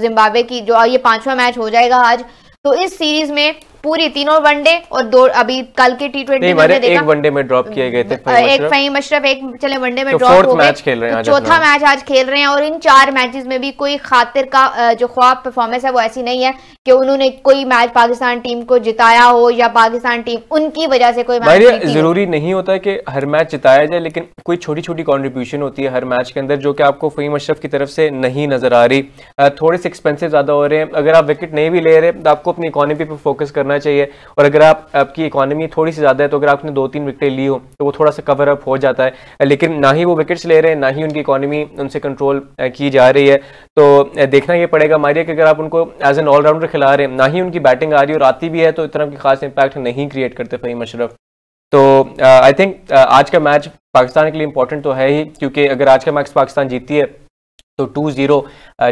जिम्बाब्वे की जो ये पांचवा मैच हो जाएगा आज तो इस सीरीज में पूरी तीनों वनडे और दो अभी कल के टी ट्वेंटी एक वनडे में ड्रॉप किए गए थे एक फहीम अशरफ एक चले वनडे में ड्रॉप तो हो गए तो चौथा मैच आज खेल रहे हैं और इन चार मैचेस में भी कोई खातिर का जो ख्वाब परफॉर्मेंस है वो ऐसी नहीं है कि उन्होंने कोई मैच पाकिस्तान टीम को जिताया हो या पाकिस्तान टीम उनकी वजह से कोई मैच जरूरी नहीं होता कि हर मैच जिताया जाए लेकिन कोई छोटी छोटी कॉन्ट्रीब्यूशन होती है हर मैच के अंदर जो कि आपको फहीम अशरफ की तरफ से नहीं नजर आ रही थोड़े से एक्सपेंसिव ज्यादा हो रहे हैं अगर आप विकेट नहीं भी ले रहे तो आपको अपनी इकोनॉमी पर फोकस करना होना चाहिए और अगर आप आपकी इकोनॉमी थोड़ी सी ज़्यादा है तो अगर आपने दो तीन विकेटें ली हो तो वो थोड़ा सा कवर अप हो जाता है लेकिन ना ही वो विकेट्स ले रहे हैं ना ही उनकी इकोनॉमी उनसे कंट्रोल की जा रही है तो देखना ये पड़ेगा मारिया कि अगर आप उनको एज एन ऑलराउंडर खिला रहे हैं ना ही उनकी बैटिंग आ रही है और आती भी है तो इतना की खास इम्पैक्ट नहीं क्रिएट करते फहीम अशरफ तो आई थिंक आज का मैच पाकिस्तान के लिए इंपॉर्टेंट तो है ही क्योंकि अगर आज का मैच पाकिस्तान जीती है तो टू ज़ीरो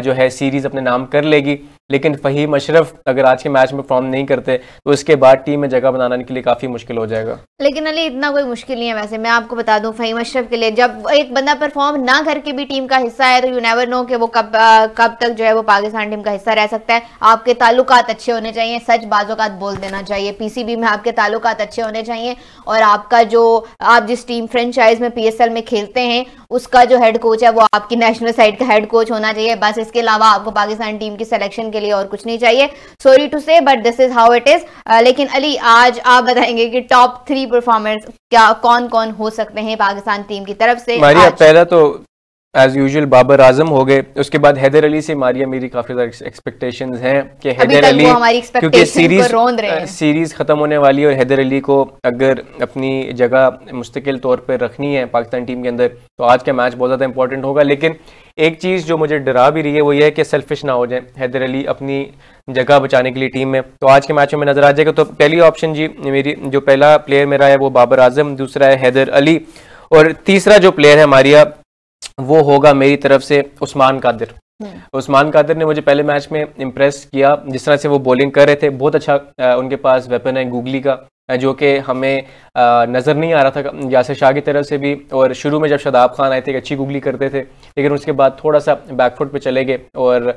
जो है सीरीज़ अपने नाम कर लेगी लेकिन फ़हीम अशरफ अगर आज के मैच में फॉर्म नहीं करते तो इसके बाद टीम में जगह बनाने के लिए काफ़ी मुश्किल हो जाएगा लेकिन अली इतना कोई मुश्किल नहीं है वैसे मैं आपको बता दूं फ़हीम अशरफ के लिए जब एक बंदा परफॉर्म ना करके भी टीम का हिस्सा है तो यू नेवर नो कि वो कब कब तक जो है वो पाकिस्तान टीम का हिस्सा रह सकता है आपके ताल्लुक अच्छे होने चाहिए सच बाजों का बोल देना चाहिए पीसीबी में आपके ताल्लुक अच्छे होने चाहिए और आपका जो आप जिस टीम फ्रेंचाइज में पी में खेलते हैं उसका जो हेड कोच है वो आपकी नेशनल साइड का हेड कोच होना चाहिए बस इसके अलावा आपको पाकिस्तान टीम की सिलेक्शन के लिए और कुछ नहीं चाहिए sorry to say but this is how it is लेकिन अली आज आप बताएंगे कि टॉप थ्री परफॉर्मेंस क्या कौन कौन हो सकते हैं पाकिस्तान टीम की तरफ से पहला तो एज यूजल बाबर आजम हो गए उसके बाद हैदर अली से मारिया मेरी काफी ज्यादा एक्सपेक्टेशन हैं कि हैदर अली क्योंकि सीरीज सीरीज खत्म होने वाली है और हैदर अली को अगर अपनी जगह मुस्तकिल तौर पर रखनी है पाकिस्तान टीम के अंदर तो आज का मैच बहुत ज्यादा इंपॉर्टेंट होगा लेकिन एक चीज़ जो मुझे डरा भी रही है वो ये है कि सेल्फिश ना हो जाए हैदर अली अपनी जगह बचाने के लिए टीम में तो आज के मैच में नजर आ जाएगा तो पहली ऑप्शन जी मेरी जो पहला प्लेयर मेरा है वो बाबर आजम दूसरा है हैदर अली और तीसरा जो प्लेयर है मारिया वो होगा मेरी तरफ से उस्मान कादिर हम्म। उस्मान कादिर ने मुझे पहले मैच में इम्प्रेस किया जिस तरह से वो बॉलिंग कर रहे थे बहुत अच्छा उनके पास वेपन है गूगली का जो कि हमें नज़र नहीं आ रहा था यासिर शाह की तरफ से भी और शुरू में जब शदाब खान आए थे अच्छी गूगली करते थे लेकिन उसके बाद थोड़ा सा बैकफुट पे चले गए और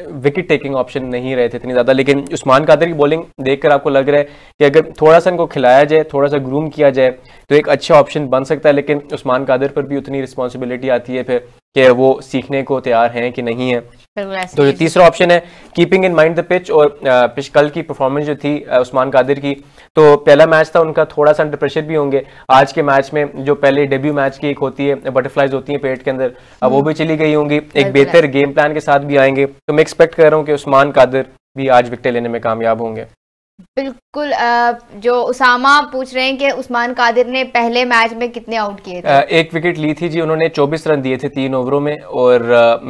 विकेट टेकिंग ऑप्शन नहीं रहे थे इतनी ज़्यादा लेकिन उस्मान कादर की बॉलिंग देखकर आपको लग रहा है कि अगर थोड़ा सा इनको खिलाया जाए थोड़ा सा ग्रूम किया जाए तो एक अच्छा ऑप्शन बन सकता है लेकिन उस्मान कादर पर भी उतनी रिस्पॉन्सिबिलिटी आती है फिर कि वो सीखने को तैयार हैं कि नहीं तो है तो जो तीसरा ऑप्शन है keeping in mind the pitch और पिछ कल की परफॉर्मेंस जो थी उस्मान कादिर की तो पहला मैच था उनका थोड़ा सा अंडर प्रेशर भी होंगे आज के मैच में जो पहले डेब्यू मैच की एक होती है बटरफ्लाइज होती है पेट के अंदर अब वो हम्म। भी चली गई होंगी एक बेहतर गेम प्लान के साथ भी आएंगे तो मैं एक्सपेक्ट कर रहा हूँ कि उस्मान कादिर भी आज विकटे लेने में कामयाब होंगे बिल्कुल जो उसामा पूछ रहे हैं कि उस्मान कादिर ने पहले मैच में कितने आउट किए थे एक विकेट ली थी जी उन्होंने 24 रन दिए थे तीन ओवरों में और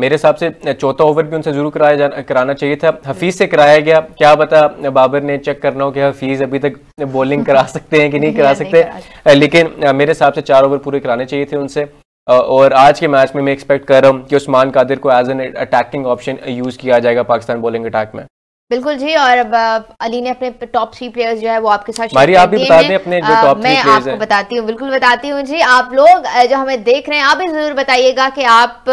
मेरे हिसाब से चौथा ओवर भी उनसे जरूर कराया कराना चाहिए था हफीज से कराया गया क्या बता बाबर ने चेक करना हो कि हफीज अभी तक बॉलिंग करा सकते हैं कि नहीं करा (laughs) सकते लेकिन मेरे हिसाब से चार ओवर पूरे कराने चाहिए थे उनसे और आज के मैच में मैं एक्सपेक्ट कर रहा हूँ कि उस्मान कादिर को as an attacking option use किया जाएगा पाकिस्तान बॉलिंग अटैक में बिल्कुल जी और अब अली ने अपने टॉप थ्री प्लेयर्स जो है वो आपके साथ मारी आप भी बता दें अपने जो टॉप मैं आपको बताती हूँ बिल्कुल बताती हूँ जी आप लोग जो हमें देख रहे हैं आप भी जरूर बताइएगा कि आप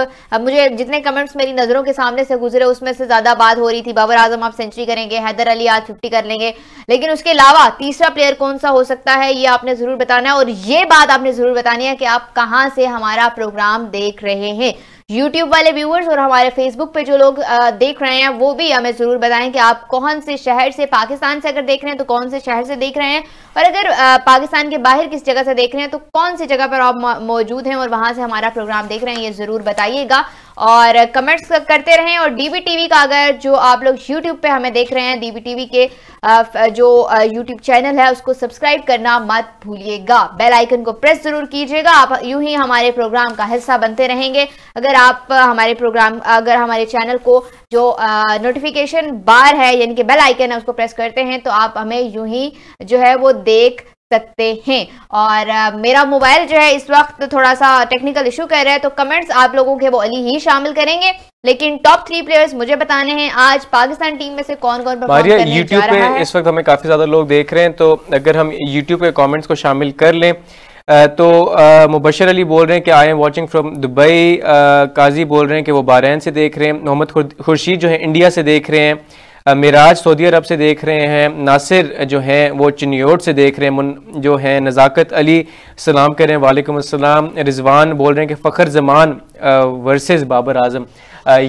मुझे जितने कमेंट्स मेरी नजरों के सामने से गुजरे उसमें से ज्यादा बात हो रही थी बाबर आजम आप सेंचुरी करेंगे हैदर अली आज फिफ्टी कर लेंगे लेकिन उसके अलावा तीसरा प्लेयर कौन सा हो सकता है ये आपने जरूर बताना है और ये बात आपने जरूर बतानी है कि आप कहाँ से हमारा प्रोग्राम देख रहे हैं यूट्यूब वाले व्यूअर्स और हमारे फेसबुक पे जो लोग देख रहे हैं वो भी हमें ज़रूर बताएं कि आप कौन से शहर से पाकिस्तान से अगर देख रहे हैं तो कौन से शहर से देख रहे हैं और अगर पाकिस्तान के बाहर किस जगह से देख रहे हैं तो कौन सी जगह पर आप मौजूद हैं और वहां से हमारा प्रोग्राम देख रहे हैं ये ज़रूर बताइएगा और कमेंट्स करते रहें और डी टीवी का अगर जो आप लोग यूट्यूब पे हमें देख रहे हैं डी टीवी के जो यूट्यूब चैनल है उसको सब्सक्राइब करना मत भूलिएगा बेल आइकन को प्रेस जरूर कीजिएगा आप यूं ही हमारे प्रोग्राम का हिस्सा बनते रहेंगे अगर आप हमारे प्रोग्राम अगर हमारे चैनल को जो नोटिफिकेशन बार है यानी कि बेल आइकन है उसको प्रेस करते हैं तो आप हमें यूं ही जो है वो देख सकते हैं और आ, मेरा मोबाइल जो है इस वक्त थोड़ा सा टेक्निकल इशू कर रहा है तो कमेंट्स आप लोगों के वो अली ही शामिल करेंगे लेकिन टॉप थ्री प्लेयर्स मुझे बताने हैं आज पाकिस्तान टीम में से कौन कौन मारिया यूट्यूब पे इस वक्त हमें काफी ज्यादा लोग देख रहे हैं तो अगर हम यूट्यूब पे कॉमेंट्स को शामिल कर लें तो मुबशर अली बोल रहे हैं कि I am watching from Dubai Qazi बोल रहे हैं कि वो बारैन से देख रहे हैं मोहम्मद खुर्शीद जो है इंडिया से देख रहे हैं मिराज सऊदी अरब से देख रहे हैं नासिर जो हैं वो चिनियोट से देख रहे हैं जो हैं नज़ाकत अली सलाम कर रहे हैं वालेकुम अस्सलाम रिजवान बोल रहे हैं कि फ़खर जमान वर्सेस बाबर आजम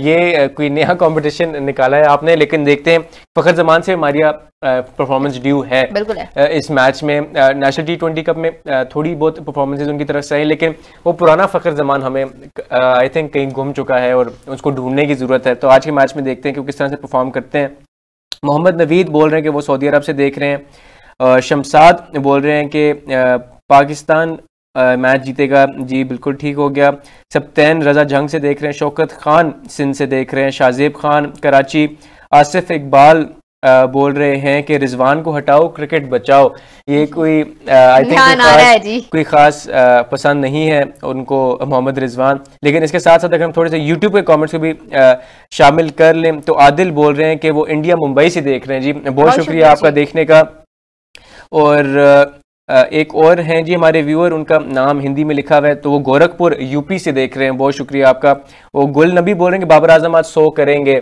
ये कोई नया कंपटीशन निकाला है आपने लेकिन देखते हैं फ़खर जमान से हमारी परफॉर्मेंस ड्यू है बिल्कुल है इस मैच में नेशनल टी ट्वेंटी कप में थोड़ी बहुत परफॉर्मेंसेज उनकी तरफ से आई लेकिन वो पुराना फ़खर जमान हमें आई थिंक कहीं घूम चुका है और उसको ढूंढने की ज़रूरत है तो आज के मैच में देखते हैं कि वो किस तरह से परफॉर्म करते हैं मोहम्मद नवीद बोल रहे हैं कि वो सऊदी अरब से देख रहे हैं शमसाद बोल रहे हैं कि पाकिस्तान मैच जीतेगा जी बिल्कुल ठीक हो गया सप्तैन रजा जंग से देख रहे हैं शौकत खान सिंध से देख रहे हैं शाहजेब खान कराची आसिफ इकबाल बोल रहे हैं कि रिजवान को हटाओ क्रिकेट बचाओ ये कोई आई थिंक कोई खास पसंद नहीं है उनको मोहम्मद रिजवान लेकिन इसके साथ साथ अगर हम थोड़े से यूट्यूब के कमेंट्स को भी शामिल कर लें तो आदिल बोल रहे हैं कि वो इंडिया मुंबई से देख रहे हैं जी बहुत शुक्रिया आपका देखने का और एक और हैं जी हमारे व्यूअर उनका नाम हिंदी में लिखा हुआ है तो वो गोरखपुर यूपी से देख रहे हैं बहुत शुक्रिया आपका वो गुल नबी बोल रहे हैं कि बाबर आजम आज सो करेंगे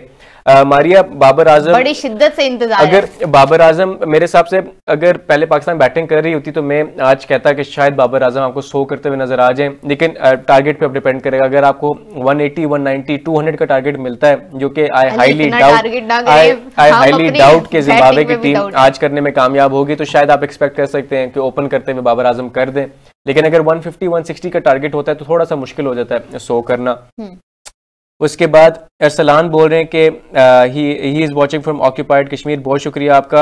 मारिया बाबर आजम बड़ी शिद्दत से इंतजार अगर बाबर आजम मेरे हिसाब से अगर पहले पाकिस्तान बैटिंग कर रही होती तो मैं आज कहता कि शायद बाबर आजम आपको सो करते हुए नजर आ जाए लेकिन टारगेट पे अब डिपेंड करेगा अगर आपको 180 190 200 का टारगेट मिलता है जो कि I highly doubt I highly doubt के जिम्बावे की टीम आज करने में कामयाब होगी तो शायद आप एक्सपेक्ट कर सकते हैं कि ओपन करते हुए बाबर आजम कर दें लेकिन अगर 150 160 का टारगेट होता है तो थोड़ा सा मुश्किल हो जाता है सो करना हम्म। उसके बाद अरसलान बोल रहे हैं कि he is watching from occupied Kashmir बहुत शुक्रिया आपका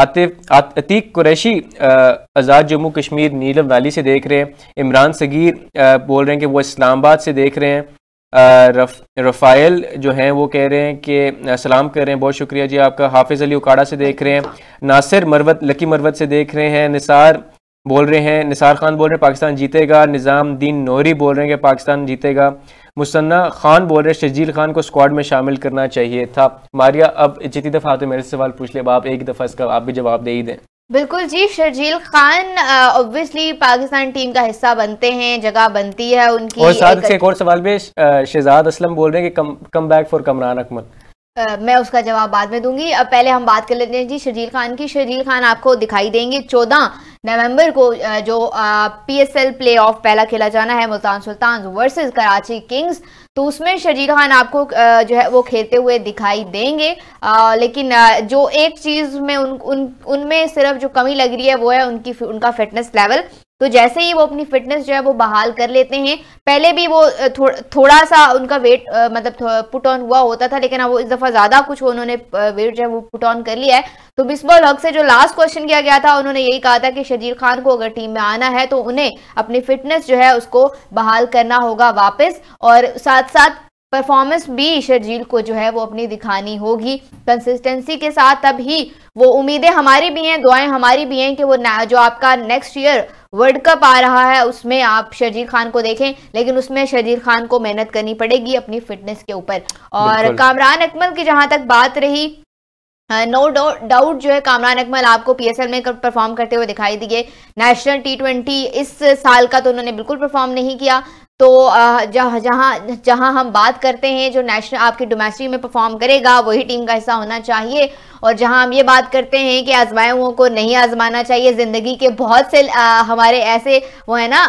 आतिफ आतीक कुरैशी आज़ाद जम्मू कश्मीर नीलम वैली से देख रहे हैं इमरान सगीर बोल रहे हैं कि वो इस्लामाबाद से देख रहे हैं रफ रफ़ाइल जो हैं वो कह रहे हैं कि सलाम कर रहे हैं बहुत शुक्रिया जी आपका हाफिज़ अली उकाड़ा से देख रहे हैं नासिर मरवत लकी मरवत से देख रहे हैं निसार बोल रहे हैं निसार खान बोल रहे हैं पाकिस्तान जीतेगा निज़ाम दीन नौरी बोल रहे हैं कि पाकिस्तान जीतेगा मुसन्ना खान बोल रहे शजील खान को स्क्वाड में शामिल करना चाहिए था मारिया अब जितनी दफ़ा आते मेरे सवाल पूछ ले आप एक दफ़ा इसका आप भी जवाब दे ही दें बिल्कुल जी शर्जील खान ऑब्वियसली पाकिस्तान टीम का हिस्सा बनते हैं जगह बनती है उनकी और साथ एक और सवाल भी शहजाद असलम बोल रहे हैं कि come come back for Kamran Akmal Uh, मैं उसका जवाब बाद में दूंगी अब पहले हम बात कर लेते हैं जी शजील खान की शजील खान आपको दिखाई देंगे चौदह नवंबर को जो पीएसएल प्लेऑफ पहला खेला जाना है मुल्तान सुल्तान वर्सेस कराची किंग्स तो उसमें शजी खान आपको जो है वो खेलते हुए दिखाई देंगे लेकिन जो एक चीज़ में उन उन उनमें सिर्फ जो कमी लग रही है वो है उनकी उनका फिटनेस लेवल तो जैसे ही वो अपनी फिटनेस जो है वो बहाल कर लेते हैं पहले भी वो थो, थोड़ा सा उनका वेट आ, मतलब पुट ऑन हुआ होता था लेकिन अब इस दफ़ा ज़्यादा कुछ उन्होंने वेट जो है वो पुट ऑन कर लिया है तो बिस्बॉल हक से जो लास्ट क्वेश्चन किया गया था उन्होंने यही कहा था कि शजीर खान को अगर टीम में आना है तो उन्हें अपनी फिटनेस जो है उसको बहाल करना होगा वापस और साथ साथ परफॉर्मेंस भी शर्जील को जो है वो अपनी दिखानी होगी कंसिस्टेंसी के साथ ही वो उम्मीदें हमारी भी हैं दुआएं हमारी भी हैं कि वो जो आपका नेक्स्ट ईयर वर्ल्ड कप आ रहा है उसमें आप शर्जील खान को देखें लेकिन उसमें शर्जील खान को मेहनत करनी पड़ेगी अपनी फिटनेस के ऊपर और कामरान अकमल की जहां तक बात रही नो डाउट जो है कामरान अकमल आपको पीएसएल में कर, परफॉर्म करते हुए दिखाई दिए नेशनल टी ट्वेंटी इस साल का तो उन्होंने बिल्कुल परफॉर्म नहीं किया तो जहाँ जहाँ हम बात करते हैं जो नेशनल आपके डोमेस्टिक में परफॉर्म करेगा वही टीम का हिस्सा होना चाहिए और जहाँ हम ये बात करते हैं कि आजमाए हुओं को नहीं आजमाना चाहिए ज़िंदगी के बहुत से आ, हमारे ऐसे वो है ना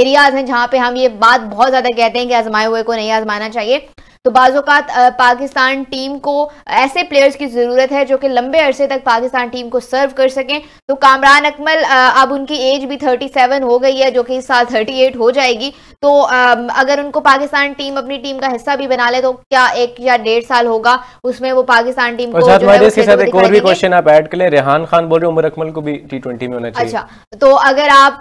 एरियाज़ हैं जहाँ पे हम ये बात बहुत ज़्यादा कहते हैं कि आजमाए हुए को नहीं आजमाना चाहिए तो बाज़ात पाकिस्तान टीम को ऐसे प्लेयर्स की ज़रूरत है जो कि लंबे अरसे तक पाकिस्तान टीम को सर्व कर सकें तो कामरान अकमल अब उनकी एज भी 37 हो गई है जो कि इस साल 38 हो जाएगी तो अगर उनको पाकिस्तान टीम अपनी टीम का हिस्सा भी बना ले तो क्या एक या डेढ़ साल होगा उसमें वो पाकिस्तान टीम को क्वेश्चन आप ऐड कर रेहान खान बोल रहे उमर अकमल को भी टी ट्वेंटी में होना चाहिए अच्छा तो अगर आप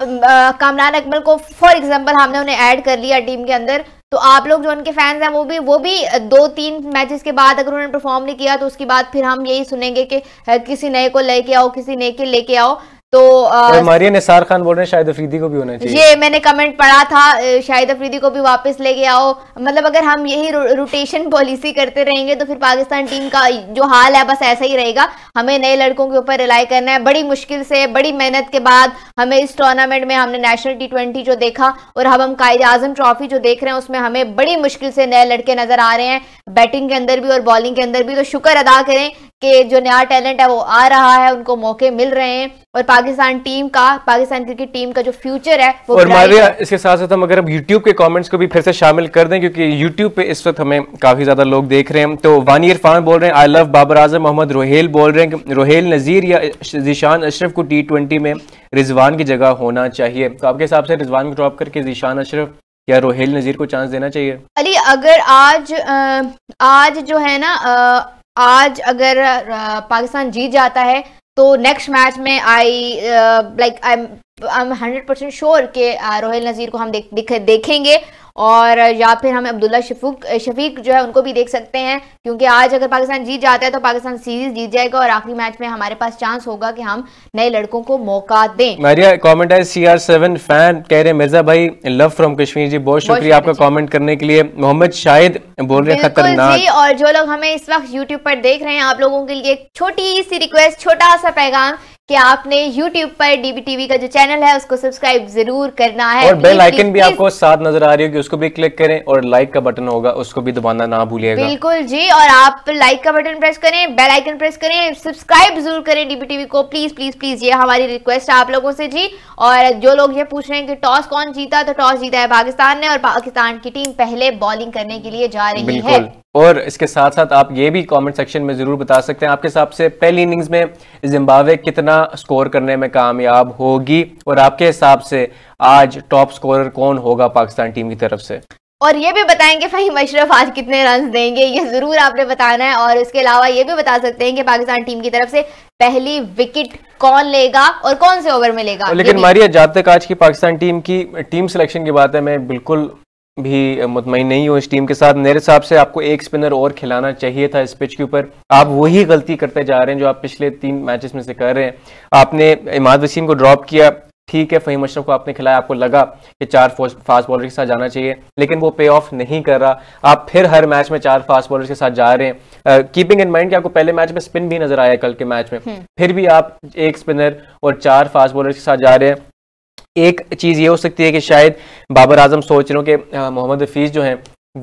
कामरान अकमल को फॉर एग्जाम्पल हमने उन्हें ऐड कर लिया टीम के अंदर तो आप लोग जो उनके फैंस हैं वो भी वो भी दो तीन मैचेस के बाद अगर उन्होंने परफॉर्म नहीं किया तो उसके बाद फिर हम यही सुनेंगे कि किसी नए को लेके आओ किसी नए के लेके आओ तो मारिया निसार खान बोल रहे हैं शाहिद अफरीदी को भी होना चाहिए ये मैंने कमेंट पढ़ा था शायद अफरीदी को भी वापस लेके आओ मतलब अगर हम यही रोटेशन पॉलिसी करते रहेंगे तो फिर पाकिस्तान टीम का जो हाल है बस ऐसा ही रहेगा हमें नए लड़कों के ऊपर रिलाई करना है बड़ी मुश्किल से बड़ी मेहनत के बाद हमें इस टूर्नामेंट में हमने नेशनल टी जो देखा और अब हम कायद आजम ट्रॉफी जो देख रहे हैं उसमें हमें बड़ी मुश्किल से नए लड़के नजर आ रहे हैं बैटिंग के अंदर भी और बॉलिंग के अंदर भी तो शुक्र अदा करें कि जो नया टैलेंट है वो आ रहा है उनको मौके मिल रहे हैं और पाकिस्तान टीम का पाकिस्तान क्रिकेट टीम का जो फ्यूचर है वो और मारिया इसके साथ साथ हम अगर हम यूट्यूब के कमेंट्स को भी फिर से शामिल कर दें क्योंकि यूट्यूब पे इस वक्त हमें काफी ज्यादा लोग देख रहे हैं तो वानी इरफान बोल रहे हैं आई लव बाबर आजम मोहम्मद रोहेल बोल रहे हैं रोहेल नज़ीर या जीशान अशरफ को टी में रिजवान की जगह होना चाहिए तो आपके हिसाब से रिजवान को ड्रॉप करके जीशान अशरफ या रोहेल नज़ीर को चांस देना चाहिए अली अगर आज आज जो है ना आज अगर पाकिस्तान जीत जाता है तो नेक्स्ट मैच में I like I I am hundred percent sure के रोहेल नज़ीर को हम देख, देख देखेंगे और uh, या फिर हम अब्दुल्ला शफूक uh, शफीक जो है उनको भी देख सकते हैं क्योंकि आज अगर पाकिस्तान जीत जाता है तो पाकिस्तान सीरीज जीत जाएगा और आखिरी मैच में हमारे पास चांस होगा कि हम नए लड़कों को मौका दें मारिया कमेंट है सी आर सेवन फैन कह रहे मिर्जा भाई लव फ्रॉम कश्मीर जी बहुत शुक्रिया आपका कॉमेंट करने के लिए मोहम्मद शाहिद बोल रहे खतरनाक और जो लोग हमें इस वक्त यूट्यूब पर देख रहे हैं आप लोगों के लिए छोटी सी रिक्वेस्ट छोटा सा पैगाम कि आपने YouTube पर DBTV का जो चैनल है उसको सब्सक्राइब जरूर करना है और बेल आइकन भी आपको साथ नजर आ रही होगी उसको भी क्लिक करें और लाइक का बटन होगा उसको भी दबाना ना भूलिएगा बिल्कुल जी और आप लाइक का बटन प्रेस करें बेल आइकन प्रेस करें सब्सक्राइब जरूर करें डीबीटीवी को प्लीज प्लीज प्लीज ये हमारी रिक्वेस्ट है आप लोगों से जी और जो लोग ये पूछ रहे हैं कि टॉस कौन जीता तो टॉस जीता है पाकिस्तान ने और पाकिस्तान की टीम पहले बॉलिंग करने के लिए जा रही है और इसके साथ साथ आप ये भी कमेंट सेक्शन में जरूर बता सकते हैं आपके हिसाब से पहली इनिंग्स में जिम्बाब्वे कितना कितना स्कोर करने में कामयाब होगी और आपके हिसाब से आज टॉप स्कोरर कौन होगा पाकिस्तान टीम की तरफ से और ये भी बताएंगे फ़हीम अशरफ आज कितने रन देंगे ये ज़रूर आपने बताना है और इसके अलावा ये भी बता सकते हैं कि पाकिस्तान टीम की तरफ से पहली विकेट कौन लेगा और कौन से ओवर में लेगा लेकिन मारिया जब तक आज की पाकिस्तान टीम की टीम सिलेक्शन की बात है मैं बिल्कुल भी मुतमिन नहीं हो इस टीम के साथ मेरे हिसाब से आपको एक स्पिनर और खिलाना चाहिए था इस पिच के ऊपर आप वही गलती करते जा रहे हैं जो आप पिछले तीन मैचेस में से कर रहे हैं आपने इमाद वसीम को ड्रॉप किया ठीक है फहीम अशरफ को आपने खिलाया आपको लगा कि चार फास्ट बॉलर के साथ जाना चाहिए लेकिन वो पे ऑफ नहीं कर रहा आप फिर हर मैच में चार फास्ट बॉलर के साथ जा रहे हैं कीपिंग इन माइंड कि आपको पहले मैच में स्पिन भी नजर आया कल के मैच में हम्म। फिर भी आप एक स्पिनर और चार फास्ट बॉलर के साथ जा रहे हैं एक चीज़ ये हो सकती है कि शायद बाबर आजम सोच रहे हो कि मोहम्मद हफीज़ जो है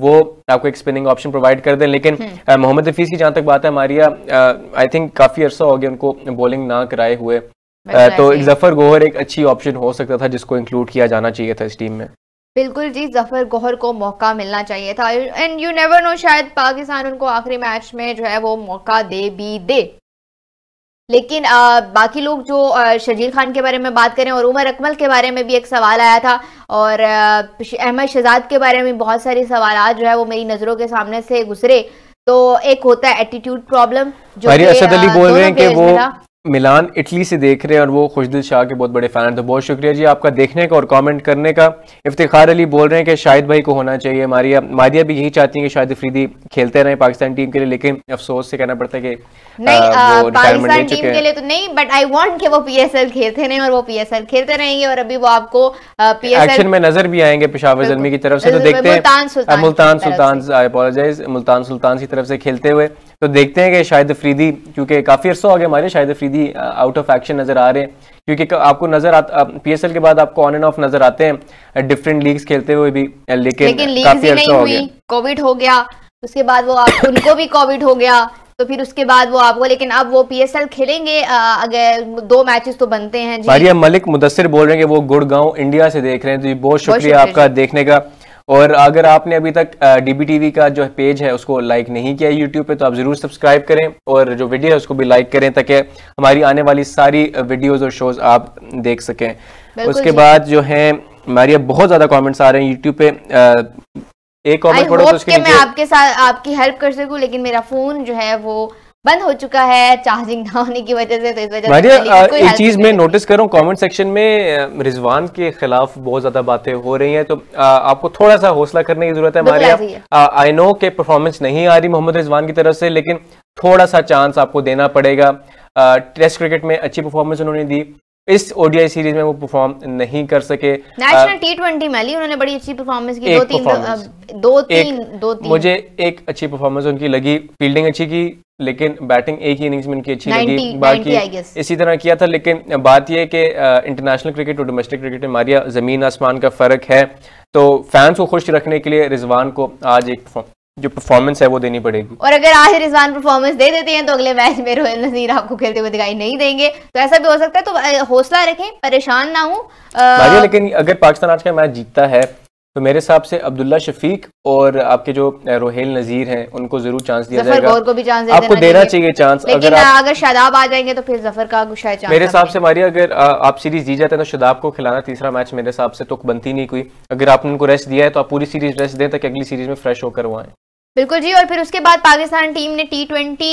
वो आपको एक स्पिनिंग ऑप्शन प्रोवाइड कर दें लेकिन हम्म। मोहम्मद हफीज़ की जहां तक बात है मारिया आई थिंक काफ़ी अरसा हो गया उनको बॉलिंग ना कराए हुए आ, तो जफर गोहर एक अच्छी ऑप्शन हो सकता था जिसको इंक्लूड किया जाना चाहिए था इस टीम में बिल्कुल जी जफर गोहर को मौका मिलना चाहिए था एंड यू नेवर नो शायद पाकिस्तान उनको आखिरी मैच में जो है वो मौका दे भी दे लेकिन आ, बाकी लोग जो शजील खान के बारे में बात करें और उमर अकमल के बारे में भी एक सवाल आया था और अहमद शहजाद के बारे में बहुत सारे सवाल जो है वो मेरी नज़रों के सामने से गुजरे तो एक होता है एटीट्यूड प्रॉब्लम जो असद अली बोल रहे हैं कि वो मिलान इटली से देख रहे हैं और वो खुशदिल शाह के बहुत बड़े फ़ैन हैं तो बहुत शुक्रिया जी आपका देखने का और कमेंट करने का इफ्तार अली बोल रहे हैं कि शाहिद भाई को होना चाहिए मारिया मादिया भी यही चाहती हैं कि शाहिद अफरीदी खेलते रहे पाकिस्तान टीम के लिए लेकिन अफसोस से कहना पड़ता है कि पाकिस्तान टीम के लिए तो नहीं बट आई वांट कि वो पीएसएल खेलते रहें खेलते रहेंगे और अभी वो आपको नजर भी आएंगे पेशावर जलमी की तरफ से तो देखते हैं मुल्तान सुल्तान मुल्तान सुल्तान की तरफ से खेलते हुए तो देखते हैं कि शाहिद अफरीदी क्योंकि काफ़ी अर्सों हो हमारे Shahid Afridi out of action नज़र आ रहे हैं क्योंकि आपको नजर आता पी एस एल के बाद आपको ऑन एंड ऑफ नजर आते हैं डिफरेंट लीग्स खेलते हुए भी लेकिन, लेकिन काफी अर्सों हो गया कोविड हो गया उसके बाद वो आप उनको भी कोविड हो गया तो फिर उसके बाद वो आपको लेकिन अब वो पीएसएल खेलेंगे अगर दो मैचेस तो बनते हैं मलिक मुदसर बोल रहे हैं कि वो गुड़गांव इंडिया से देख रहे हैं तो बहुत शुक्रिया आपका देखने का और अगर आपने अभी तक वी का जो पेज है उसको लाइक नहीं किया यूट्यूब पे तो आप ज़रूर सब्सक्राइब करें और जो वीडियो है उसको भी लाइक करें ताकि हमारी आने वाली सारी वीडियोज़ और शोज़ आप देख सकें उसके बाद जो है हमारे बहुत ज़्यादा कॉमेंट्स आ रहे हैं यूट्यूब पे एक कमेंट पढ़ो तो उसके मैं आपके साथ आपकी हेल्प कर सकूं लेकिन मेरा फोन जो है वो बंद हो चुका है चार्जिंग ना होने की वजह से तो इस वजह से एक चीज मैं नोटिस कर रहा हूँ कॉमेंट सेक्शन में रिजवान के खिलाफ बहुत ज्यादा बातें हो रही हैं तो आ, आपको थोड़ा सा हौसला करने की जरूरत है हमारे आई नो के परफॉर्मेंस नहीं आ रही मोहम्मद रिजवान की तरफ से लेकिन थोड़ा सा चांस आपको देना पड़ेगा टेस्ट क्रिकेट में अच्छी परफॉर्मेंस उन्होंने दी इस ओडीआई सीरीज में वो परफॉर्म नहीं कर सके नेशनल टी ट्वेंटी में उन्होंने बड़ी अच्छी परफॉर्मेंस की दो तीन दो तीन दो तीन मुझे एक अच्छी परफॉर्मेंस उनकी लगी फील्डिंग अच्छी की लेकिन बैटिंग एक ही इनिंग्स में इनकी अच्छी 90, लगी बाकी इसी तरह किया था लेकिन बात यह कि इंटरनेशनल क्रिकेट और डोमेस्टिक क्रिकेट में मारिया ज़मीन आसमान का फ़र्क है तो फैंस को खुश रखने के लिए रिजवान को आज एक जो परफॉर्मेंस है वो देनी पड़ेगी और अगर आज रिजवान परफॉर्मेंस दे देते हैं तो अगले मैच में रोहित नजीर आपको खेलते हुए दिखाई नहीं देंगे तो ऐसा भी हो सकता है तो हौसला रखें परेशान ना हो आ... लेकिन अगर पाकिस्तान आज का मैच जीतता है तो मेरे हिसाब से अब्दुल्ला शफीक और आपके जो रोहेल नजीर हैं उनको जरूर चांस दिया जाएगा को भी चांस दे आपको देना, चाहिए चांस अगर आप, अगर शादाब आ जाएंगे तो फिर जफर का चांस मेरे हिसाब से हमारी अगर आप सीरीज जी जाते हैं तो शादाब को खिलाना तीसरा मैच मेरे हिसाब से तो बनती नहीं कोई अगर आपने उनको रेस्ट दिया है तो आप पूरी सीरीज रेस्ट दें ताकि अगली सीरीज में फ्रेश होकर हुआ बिल्कुल जी और फिर उसके बाद पाकिस्तान टीम ने टी ट्वेंटी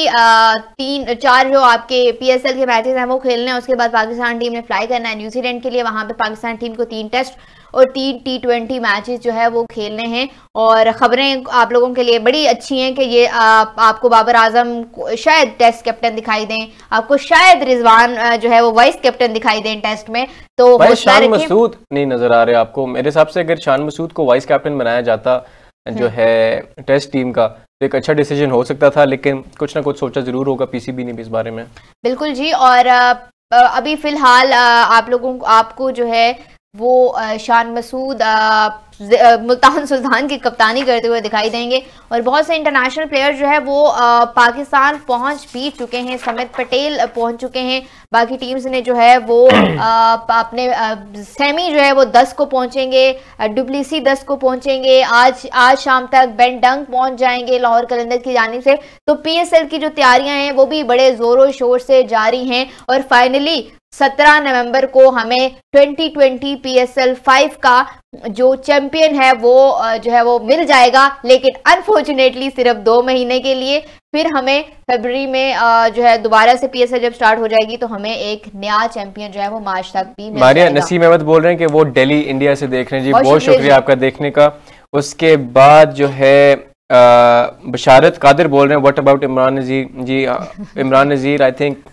तीन चार जो आपके पीएसएल के मैचेस हैं वो खेलने हैं उसके बाद पाकिस्तान टीम ने फ्लाई करना है न्यूजीलैंड के लिए वहां पे पाकिस्तान टीम को तीन टेस्ट और तीन टी ट्वेंटी मैचेस जो है वो खेलने हैं और ख़बरें आप लोगों के लिए बड़ी अच्छी हैं कि ये आप, आपको बाबर आजम शायद टेस्ट कैप्टन दिखाई दें आपको शायद रिजवान जो है वो वाइस कैप्टन दिखाई दें टेस्ट में तो शान मसूद नहीं नजर आ रहे आपको मेरे हिसाब से अगर शान मसूद को वाइस कैप्टन बनाया जाता जो हम्म। है टेस्ट टीम का तो एक अच्छा डिसीजन हो सकता था लेकिन कुछ ना कुछ सोचा जरूर होगा पीसीबी ने भी इस बारे में बिल्कुल जी और अभी फिलहाल आप लोगों को आपको जो है वो शान मसूद मुल्तान सुल्तान की कप्तानी करते हुए दिखाई देंगे और बहुत से इंटरनेशनल प्लेयर जो है वो पाकिस्तान पहुंच भी चुके हैं समित पटेल पहुंच चुके हैं बाकी टीम्स ने जो है वो (clears throat) अपने सेमी जो है वो दस को पहुंचेंगे डुप्लीसी दस को पहुंचेंगे आज आज शाम तक बेन डंग पहुंच जाएंगे लाहौर कलंदर की जानी से तो पी की जो तैयारियां हैं वो भी बड़े ज़ोरों शोर से जारी हैं और फाइनली 17 नवंबर को हमें 2020 पीएसएल 5 का जो चैंपियन है वो जो है वो मिल जाएगा लेकिन अनफॉर्चुनेटली सिर्फ दो महीने के लिए फिर हमें फरवरी में जो है दोबारा से पीएसएल जब स्टार्ट हो जाएगी तो हमें एक नया चैंपियन जो है वो मार्च तक भी मारिया नसीम अहमद बोल रहे हैं कि वो दिल्ली इंडिया से देख रहे हैं जी बहुत, बहुत शुक्रिया आपका देखने का उसके बाद जो है बशारत कादिर बोल रहे हैं वट अबाउट इमरान नज़ीर जी Imran Nazir I think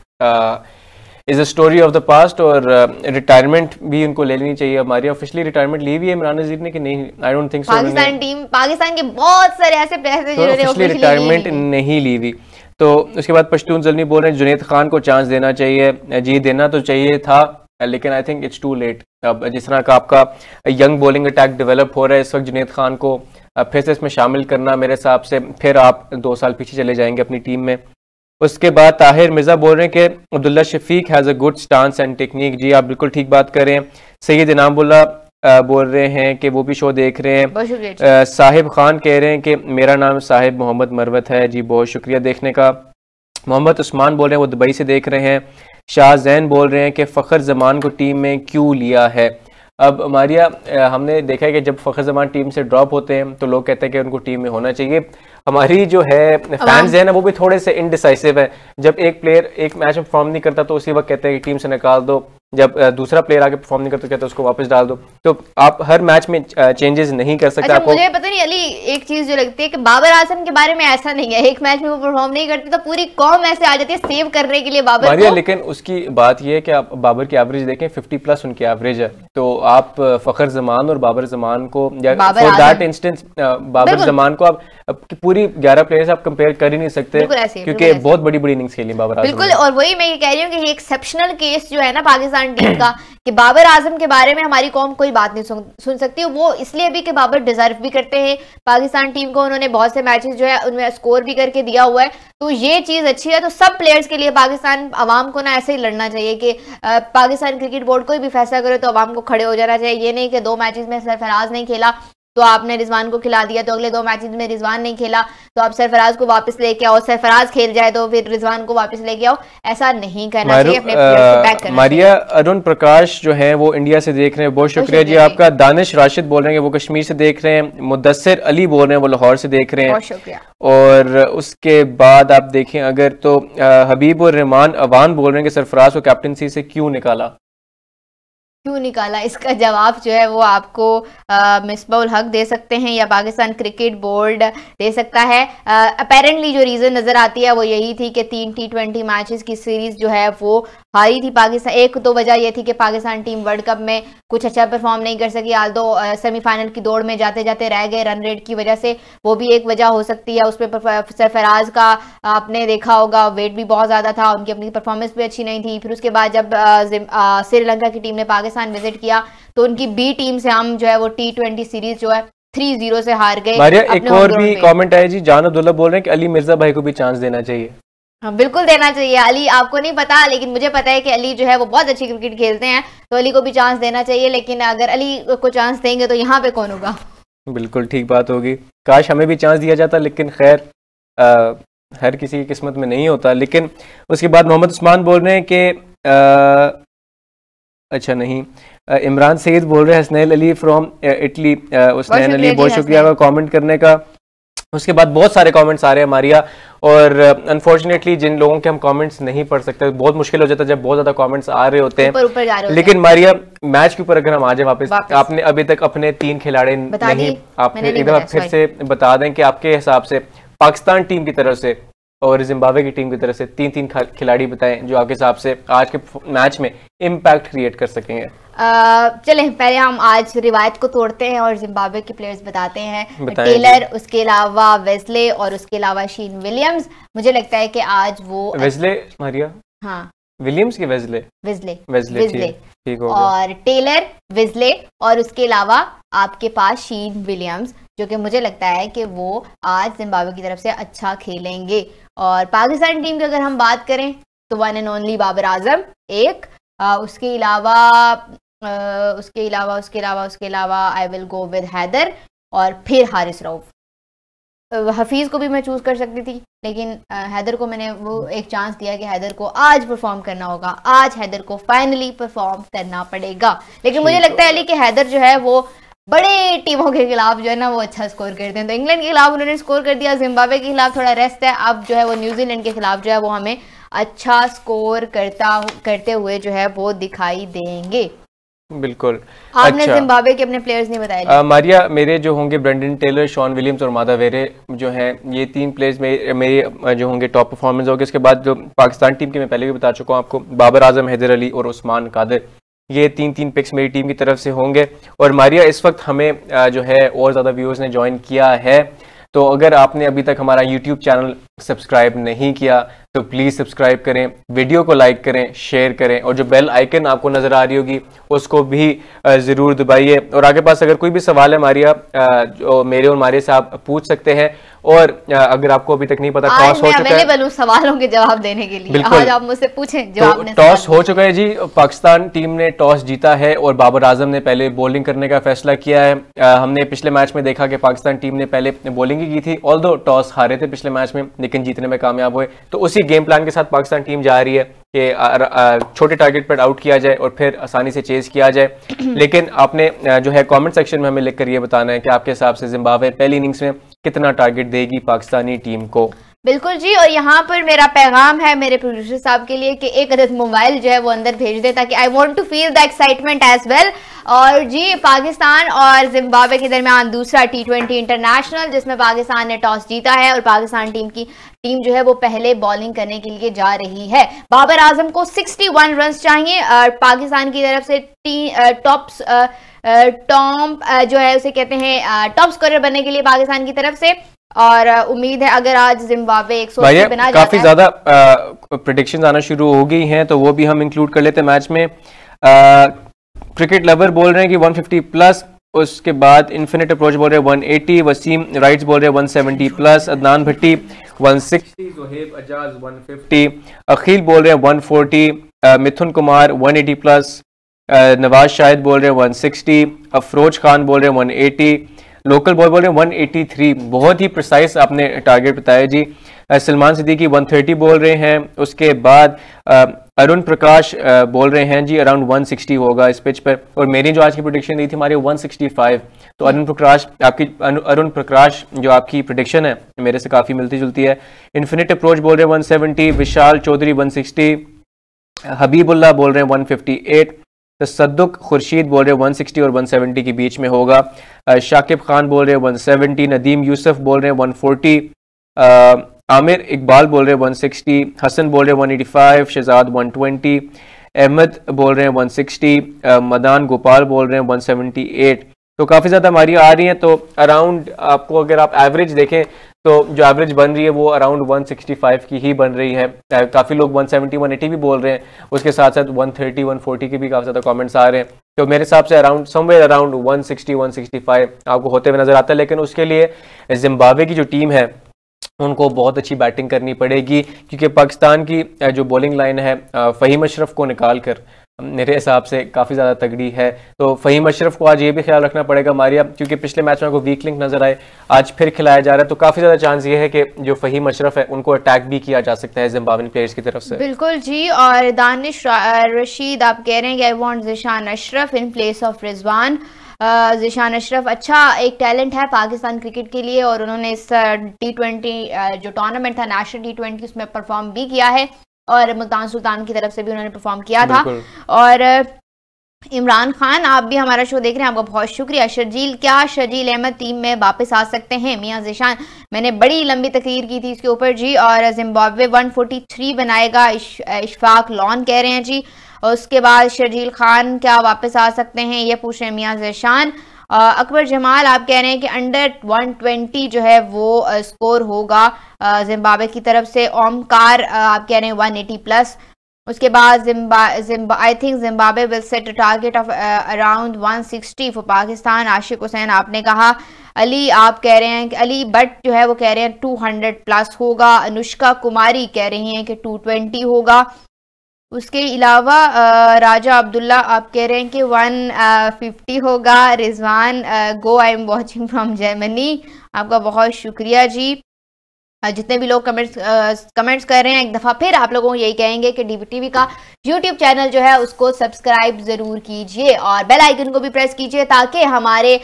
is a story of the past और रिटायरमेंट भी उनको ले लेनी चाहिए हमारी ऑफिशियली रिटायरमेंट ली हुई है इमरान नजीर ने कि नहीं I don't think so Pakistan team Pakistan के बहुत सारे ऐसे प्लेयर्स हैं तो जिन्होंने ऑफिशियली रिटायरमेंट नहीं ली हुई तो उसके बाद पश्तून जलनी बोल रहे हैं जुनेद खान को चांस देना चाहिए जी देना तो चाहिए था लेकिन I think it's too late अब जिस तरह का आपका यंग बॉलिंग अटैक डेवलप हो रहा है इस वक्त जुनेद खान को फिर से इसमें शामिल करना मेरे हिसाब से फिर आप दो साल पीछे चले जाएंगे अपनी टीम में उसके बाद ताहिर मिर्ज़ा बोल रहे हैं कि Abdullah Shafique has a good stance and technique जी आप बिल्कुल ठीक बात करें सैद इनामुल्ला बोल रहे हैं कि वो भी शो देख रहे हैं साहिब खान कह रहे हैं कि मेरा नाम साहिब मोहम्मद मरवत है जी बहुत शुक्रिया देखने का मोहम्मद उस्मान बोल रहे हैं वो दुबई से देख रहे हैं शाह जैन बोल रहे हैं कि फ़खर जमान को टीम में क्यों लिया है अब मारिया हमने देखा है कि जब फ़खर जमान टीम से ड्रॉप होते हैं तो लोग कहते हैं कि उनको टीम में होना चाहिए हमारी जो है फैंस है ना वो भी थोड़े से इनडिसाइसिव है जब एक प्लेयर एक मैच में परफॉर्म नहीं करता तो उसी वक्त कहते हैं कि टीम से निकाल दो जब दूसरा प्लेयर आगे परफॉर्म नहीं करता तो उसको वापस डाल दो तो आप हर मैच में चेंजेस नहीं कर सकते अच्छा, आपको मुझे पता नहीं अली एक चीज जो लगती है कि बाबर आजम के बारे में ऐसा नहीं है एक मैच में वो परफॉर्म नहीं करते तो पूरी कॉम ऐसे आ जाती है सेव करने के लिए बाबर मारिया लेकिन उसकी बात यह है कि आप बाबर की एवरेज देखें फिफ्टी प्लस उनकी एवरेज है तो आप फखर जमान और बाबर जमान को for that instance Babar Zaman को आप पूरी ग्यारह प्लेयर आप कंपेयर कर ही नहीं सकते क्योंकि बहुत बड़ी बड़ी इनिंग्स खेली बाबर बिल्कुल और वही मैं ये कह रही हूँ कि एक्सेप्शनल केस जो है ना पाकिस्तान पाकिस्तान टीम का कि बाबर आजम के बारे में हमारी कौम कोई बात नहीं सुन, सुन सकती वो इसलिए भी कि बाबर डिजर्व भी करते हैं पाकिस्तान टीम को उन्होंने बहुत से मैचेस जो है उनमें स्कोर भी करके दिया हुआ है तो ये चीज़ अच्छी है तो सब प्लेयर्स के लिए पाकिस्तान आवाम को ना ऐसे ही लड़ना चाहिए कि पाकिस्तान क्रिकेट बोर्ड कोई भी फैसला करे तो आवाम को खड़े हो जाना चाहिए ये नहीं कि दो मैचेज में सरफराज नहीं खेला तो आपने रिजवान को खिला दिया तो अगले दो मैच में रिजवान नहीं खेला तो आप सरफराज को वापस लेके आओ सरफराज खेल जाए तो फिर रिजवान को वापस लेके आओ ऐसा नहीं करना चाहिए अपने करना मारिया अरुण प्रकाश जो है वो इंडिया से देख रहे हैं बहुत शुक्रिया जी आपका दानिश राशिद बोल रहे हैं वो कश्मीर से देख रहे हैं मुदसर अली बोल रहे हैं वो लाहौर से देख रहे हैं और उसके बाद आप देखें अगर तो हबीब और रहमान अवान बोल रहे हैं कि सरफराज को कैप्टनसी से क्यों निकाला क्यों निकाला इसका जवाब जो है वो आपको मिसबाउल हक दे सकते हैं या पाकिस्तान क्रिकेट बोर्ड दे सकता है अपेरेंटली जो रीज़न नज़र आती है वो यही थी कि तीन टी ट्वेंटी मैचेस की सीरीज़ जो है वो हारी थी पाकिस्तान एक दो वजह यह थी कि पाकिस्तान टीम वर्ल्ड कप में कुछ अच्छा परफॉर्म नहीं कर सकी आल दो सेमीफाइनल की दौड़ में जाते जाते रह गए रन रेट की वजह से वो भी एक वजह हो सकती है उस पर सरफराज का आपने देखा होगा वेट भी बहुत ज़्यादा था उनकी अपनी परफॉर्मेंस भी अच्छी नहीं थी फिर उसके बाद जब श्रीलंका की टीम ने पाकिस्तान विजिट किया तो उनकी बी टीम से हम जो है वो टी सीरीज जो है थ्री जीरो से हार गए एक और भी कॉमेंट आए जी जान अब्दुल्ला बोल रहे हैं कि अली मिर्जा भाई को भी चांस देना चाहिए हाँ बिल्कुल देना चाहिए अली आपको नहीं पता लेकिन मुझे पता है कि अली जो है वो बहुत अच्छी क्रिकेट खेलते हैं तो अली को भी चांस देना चाहिए लेकिन अगर अली को चांस देंगे तो यहाँ पे कौन होगा बिल्कुल ठीक बात होगी काश हमें भी चांस दिया जाता लेकिन खैर हर किसी की किस्मत में नहीं होता लेकिन उसके बाद मोहम्मद उस्मान बोल रहे हैं कि अच्छा नहीं इमरान सईद बोल रहे हैं हसनैल अली फ्रॉम इटली हसनैन अली बहुत शुक्रिया कमेंट करने का उसके बाद बहुत सारे कमेंट्स आ रहे हैं मारिया और अनफॉर्चुनेटली uh, जिन लोगों के हम कमेंट्स नहीं पढ़ सकते बहुत मुश्किल हो जाता है जब बहुत ज्यादा कमेंट्स आ रहे होते हैं उपर रहे लेकिन मारिया मैच के ऊपर अगर हम आ जाए वापस आपने अभी तक अपने तीन खिलाड़ी नहीं आपने इधर आप फिर से बता दें कि आपके हिसाब से पाकिस्तान टीम की तरफ से और जिम्बाब्वे की टीम की तरफ से तीन तीन खिलाड़ी बताएं जो आपके हिसाब से आज के मैच में इम्पैक्ट क्रिएट कर सकेंगे चलें पहले हम आज रिवायत को तोड़ते हैं और जिम्बाब्वे के प्लेयर्स बताते हैं टेलर उसके अलावा वेस्ले और उसके अलावा शीन विलियम्स मुझे लगता है कि आज वो वेस्ले मारिया हाँ विलियम्स के वेस्ले वेस्ले वेस्ले, ठीक हो और टेलर विजले और उसके अलावा आपके पास शीन विलियम्स जो कि मुझे लगता है कि वो आज जिम्बाब्वे की तरफ से अच्छा खेलेंगे और पाकिस्तान टीम की अगर हम बात करें तो one and only Babar Azam एक आ, उसके अलावा उसके अलावा उसके अलावा उसके अलावा I will go with Haider और फिर हारिस रऊफ हफीज़ को भी मैं चूज़ कर सकती थी लेकिन हैदर को मैंने वो एक चांस दिया कि हैदर को आज परफॉर्म करना होगा आज हैदर को फाइनली परफॉर्म करना पड़ेगा लेकिन मुझे लगता है अली कि हैदर जो है वो बड़े टीमों के खिलाफ जो है ना वो अच्छा स्कोर करते हैं तो इंग्लैंड के खिलाफ उन्होंने स्कोर कर दिया जिम्बाब्वे के खिलाफ थोड़ा रेस्ट है अब जो है वो न्यूजीलैंड के खिलाफ जो है वो हमें अच्छा स्कोर करता करते हुए जो है वो दिखाई देंगे बिल्कुल आपने अच्छा, जिम्बाब्वे के अपने प्लेयर्स नहीं बताए आ, मारिया मेरे जो होंगे ब्रेंडन टेलर शॉन विलियम्स और मादा वेरे जो हैं ये तीन प्लेयर्स मेरे, मेरे जो होंगे टॉप परफॉर्मेंस होगी इसके बाद जो पाकिस्तान टीम की मैं पहले भी बता चुका हूँ आपको बाबर आजम हैदर अली और उस्मान कादर ये तीन तीन पिक्स मेरी टीम की तरफ से होंगे और मारिया इस वक्त हमें जो है और ज़्यादा व्यूअर्स ने ज्वाइन किया है तो अगर आपने अभी तक हमारा यूट्यूब चैनल सब्सक्राइब नहीं किया तो प्लीज़ सब्सक्राइब करें वीडियो को लाइक करें शेयर करें और जो बेल आइकन आपको नज़र आ रही होगी उसको भी ज़रूर दबाइए और आगे पास अगर कोई भी सवाल है मारिया जो मेरे और मारिया से आप पूछ सकते हैं और अगर आपको अभी तक नहीं पता टॉस हो चुका है सवालों के जवाब देने के लिए आज आप मुझसे पूछें जो टॉस तो हो चुका है जी पाकिस्तान टीम ने टॉस जीता है और बाबर आजम ने पहले बॉलिंग करने का फैसला किया है हमने पिछले मैच में देखा कि पाकिस्तान टीम ने पहले बॉलिंग ही की थी ऑल टॉस हारे थे पिछले मैच में लेकिन जीतने में कामयाब हुए तो उसी गेम प्लान के साथ पाकिस्तान टीम जा रही है कि छोटे टारगेट पर आउट किया जाए और फिर आसानी से चेज किया जाए (clears throat) लेकिन आपने जो है कमेंट सेक्शन में हमें लिखकर ये बताना है कि आपके हिसाब से जिम्बाब्वे पहली इनिंग्स में कितना टारगेट देगी पाकिस्तानी टीम को बिल्कुल जी और यहाँ पर मेरा पैगाम है मेरे प्रोड्यूसर साहब के लिए कि एक अदद मोबाइल जो है वो अंदर भेज दे ताकि I want to feel the excitement as well और जी पाकिस्तान और जिम्बाब्वे के दरमियान दूसरा टी ट्वेंटी इंटरनेशनल जिसमें पाकिस्तान ने टॉस जीता है और पाकिस्तान टीम की टीम जो है वो पहले बॉलिंग करने के लिए जा रही है बाबर आजम को सिक्सटी वन रन चाहिए और पाकिस्तान की तरफ से टॉप टॉम्प जो है उसे कहते हैं टॉप स्कोरर बनने के लिए पाकिस्तान की तरफ से और उम्मीद है अगर आज जिम्बाब्वे एक सौ काफी ज्यादा प्रडिक्शन आना शुरू हो गई हैं तो वो भी हम इंक्लूड कर लेते हैं मैच में आ, क्रिकेट लवर बोल रहे हैं कि 150 प्लस उसके बाद इन्फिनिट अप्रोच बोल रहे हैं 180 वसीम राइट्स बोल रहे हैं 170 प्लस अदनान भट्टी 160 जोहेब अजाज 150 अखिल बोल रहे हैं 140 मिथुन कुमार 180 प्लस नवाज uh, शाहिद बोल रहे हैं 160 अफरोज खान बोल रहे हैं 180 लोकल बॉय बोल रहे हैं 183 बहुत ही प्रिसाइस आपने टारगेट बताया जी सलमान सिद्दीकी 130 बोल रहे हैं उसके बाद अरुण uh, प्रकाश uh, बोल रहे हैं जी अराउंड 160 होगा इस पिच पर और मेरी जो आज की प्रोडिक्शन दी थी हमारी 165 तो अरुण प्रकाश आपकी अरुण प्रकाश जो आपकी प्रोडिक्शन है मेरे से काफ़ी मिलती जुलती है इन्फिनिट अप्रोच बोल रहे हैं 170 विशाल चौधरी 160 हबीबुल्ला बोल रहे हैं 158 तसदुक तो खुर्शीद बोल रहे 160 और 170 के बीच में होगा शाकिब खान बोल रहे 170 नदीम यूसुफ बोल रहे हैं 140 फोर्टी आमिर इकबाल बोल रहे हैं 160 हसन बोल रहे 185 शहजाद 120 अहमद बोल रहे हैं 160 सिक्सटी मदान गोपाल बोल रहे हैं 178 तो काफ़ी ज़्यादा हमारी आ रही हैं तो अराउंड आपको अगर आप एवरेज देखें तो जो एवरेज बन रही है वो अराउंड 165 की ही बन रही है काफ़ी लोग 170 180 भी बोल रहे हैं उसके साथ साथ 130 140 के भी काफ़ी ज़्यादा कमेंट्स आ रहे हैं तो मेरे हिसाब से अराउंड समवेयर अराउंड 160 165 आपको होते हुए नज़र आता है लेकिन उसके लिए जिम्बावे की जो टीम है उनको बहुत अच्छी बैटिंग करनी पड़ेगी क्योंकि पाकिस्तान की जो बॉलिंग लाइन है फ़हीम अशरफ को निकाल कर मेरे हिसाब से काफ़ी ज़्यादा तगड़ी है तो फ़हीम अशरफ को आज ये भी ख्याल रखना पड़ेगा मारिया क्योंकि पिछले मैच में को वीक लिंक नज़र आए आज फिर खिलाया जा रहा है तो काफ़ी ज़्यादा चांस ये है कि जो फ़हीम अशरफ है उनको अटैक भी किया जा सकता है जिम्बावन प्लेयर्स की तरफ से बिल्कुल जी और दानिश रशीद आप कह रहे हैं कि I want Zeeshan Ashraf in place of Rizwan Zeeshan Ashraf अच्छा एक टैलेंट है पाकिस्तान क्रिकेट के लिए और उन्होंने इस टी ट्वेंटी जो टूर्नामेंट था नेशनल टी ट्वेंटी उसमें परफॉर्म भी किया है और मुल्तान सुल्तान की तरफ से भी उन्होंने परफॉर्म किया था और इमरान खान आप भी हमारा शो देख रहे हैं आपका बहुत शुक्रिया शर्जील क्या शर्जील अहमद टीम में वापस आ सकते हैं मियाँ जिशान मैंने बड़ी लंबी तकरीर की थी इसके ऊपर जी और जिम्बाब्वे 143 बनाएगा इश्फाक इशफाक लॉन कह रहे हैं जी और उसके बाद शर्जील खान क्या वापस आ सकते हैं ये पूछ रहे हैं मियाँ जैशान अकबर जमाल आप कह रहे हैं कि अंडर 120 जो है वो स्कोर होगा जिम्बाब्वे की तरफ से ओमकार आप कह रहे हैं 180 प्लस उसके बाद I think Zimbabwe will set target of around 160 for Pakistan Ashiq Hussain आपने कहा अली आप कह रहे हैं कि अली बट जो है वो कह रहे हैं 200 प्लस होगा अनुष्का कुमारी कह रही हैं कि 220 होगा उसके अलावा राजा अब्दुल्ला आप कह रहे हैं कि 150 होगा Rizwan go I am watching from Germany आपका बहुत शुक्रिया जी जितने भी लोग कमेंट्स कमेंट्स कर रहे हैं एक दफ़ा फिर आप लोगों को यही कहेंगे कि डी टीवी का यूट्यूब चैनल जो है उसको सब्सक्राइब ज़रूर कीजिए और बेल आइकन को भी प्रेस कीजिए ताकि हमारे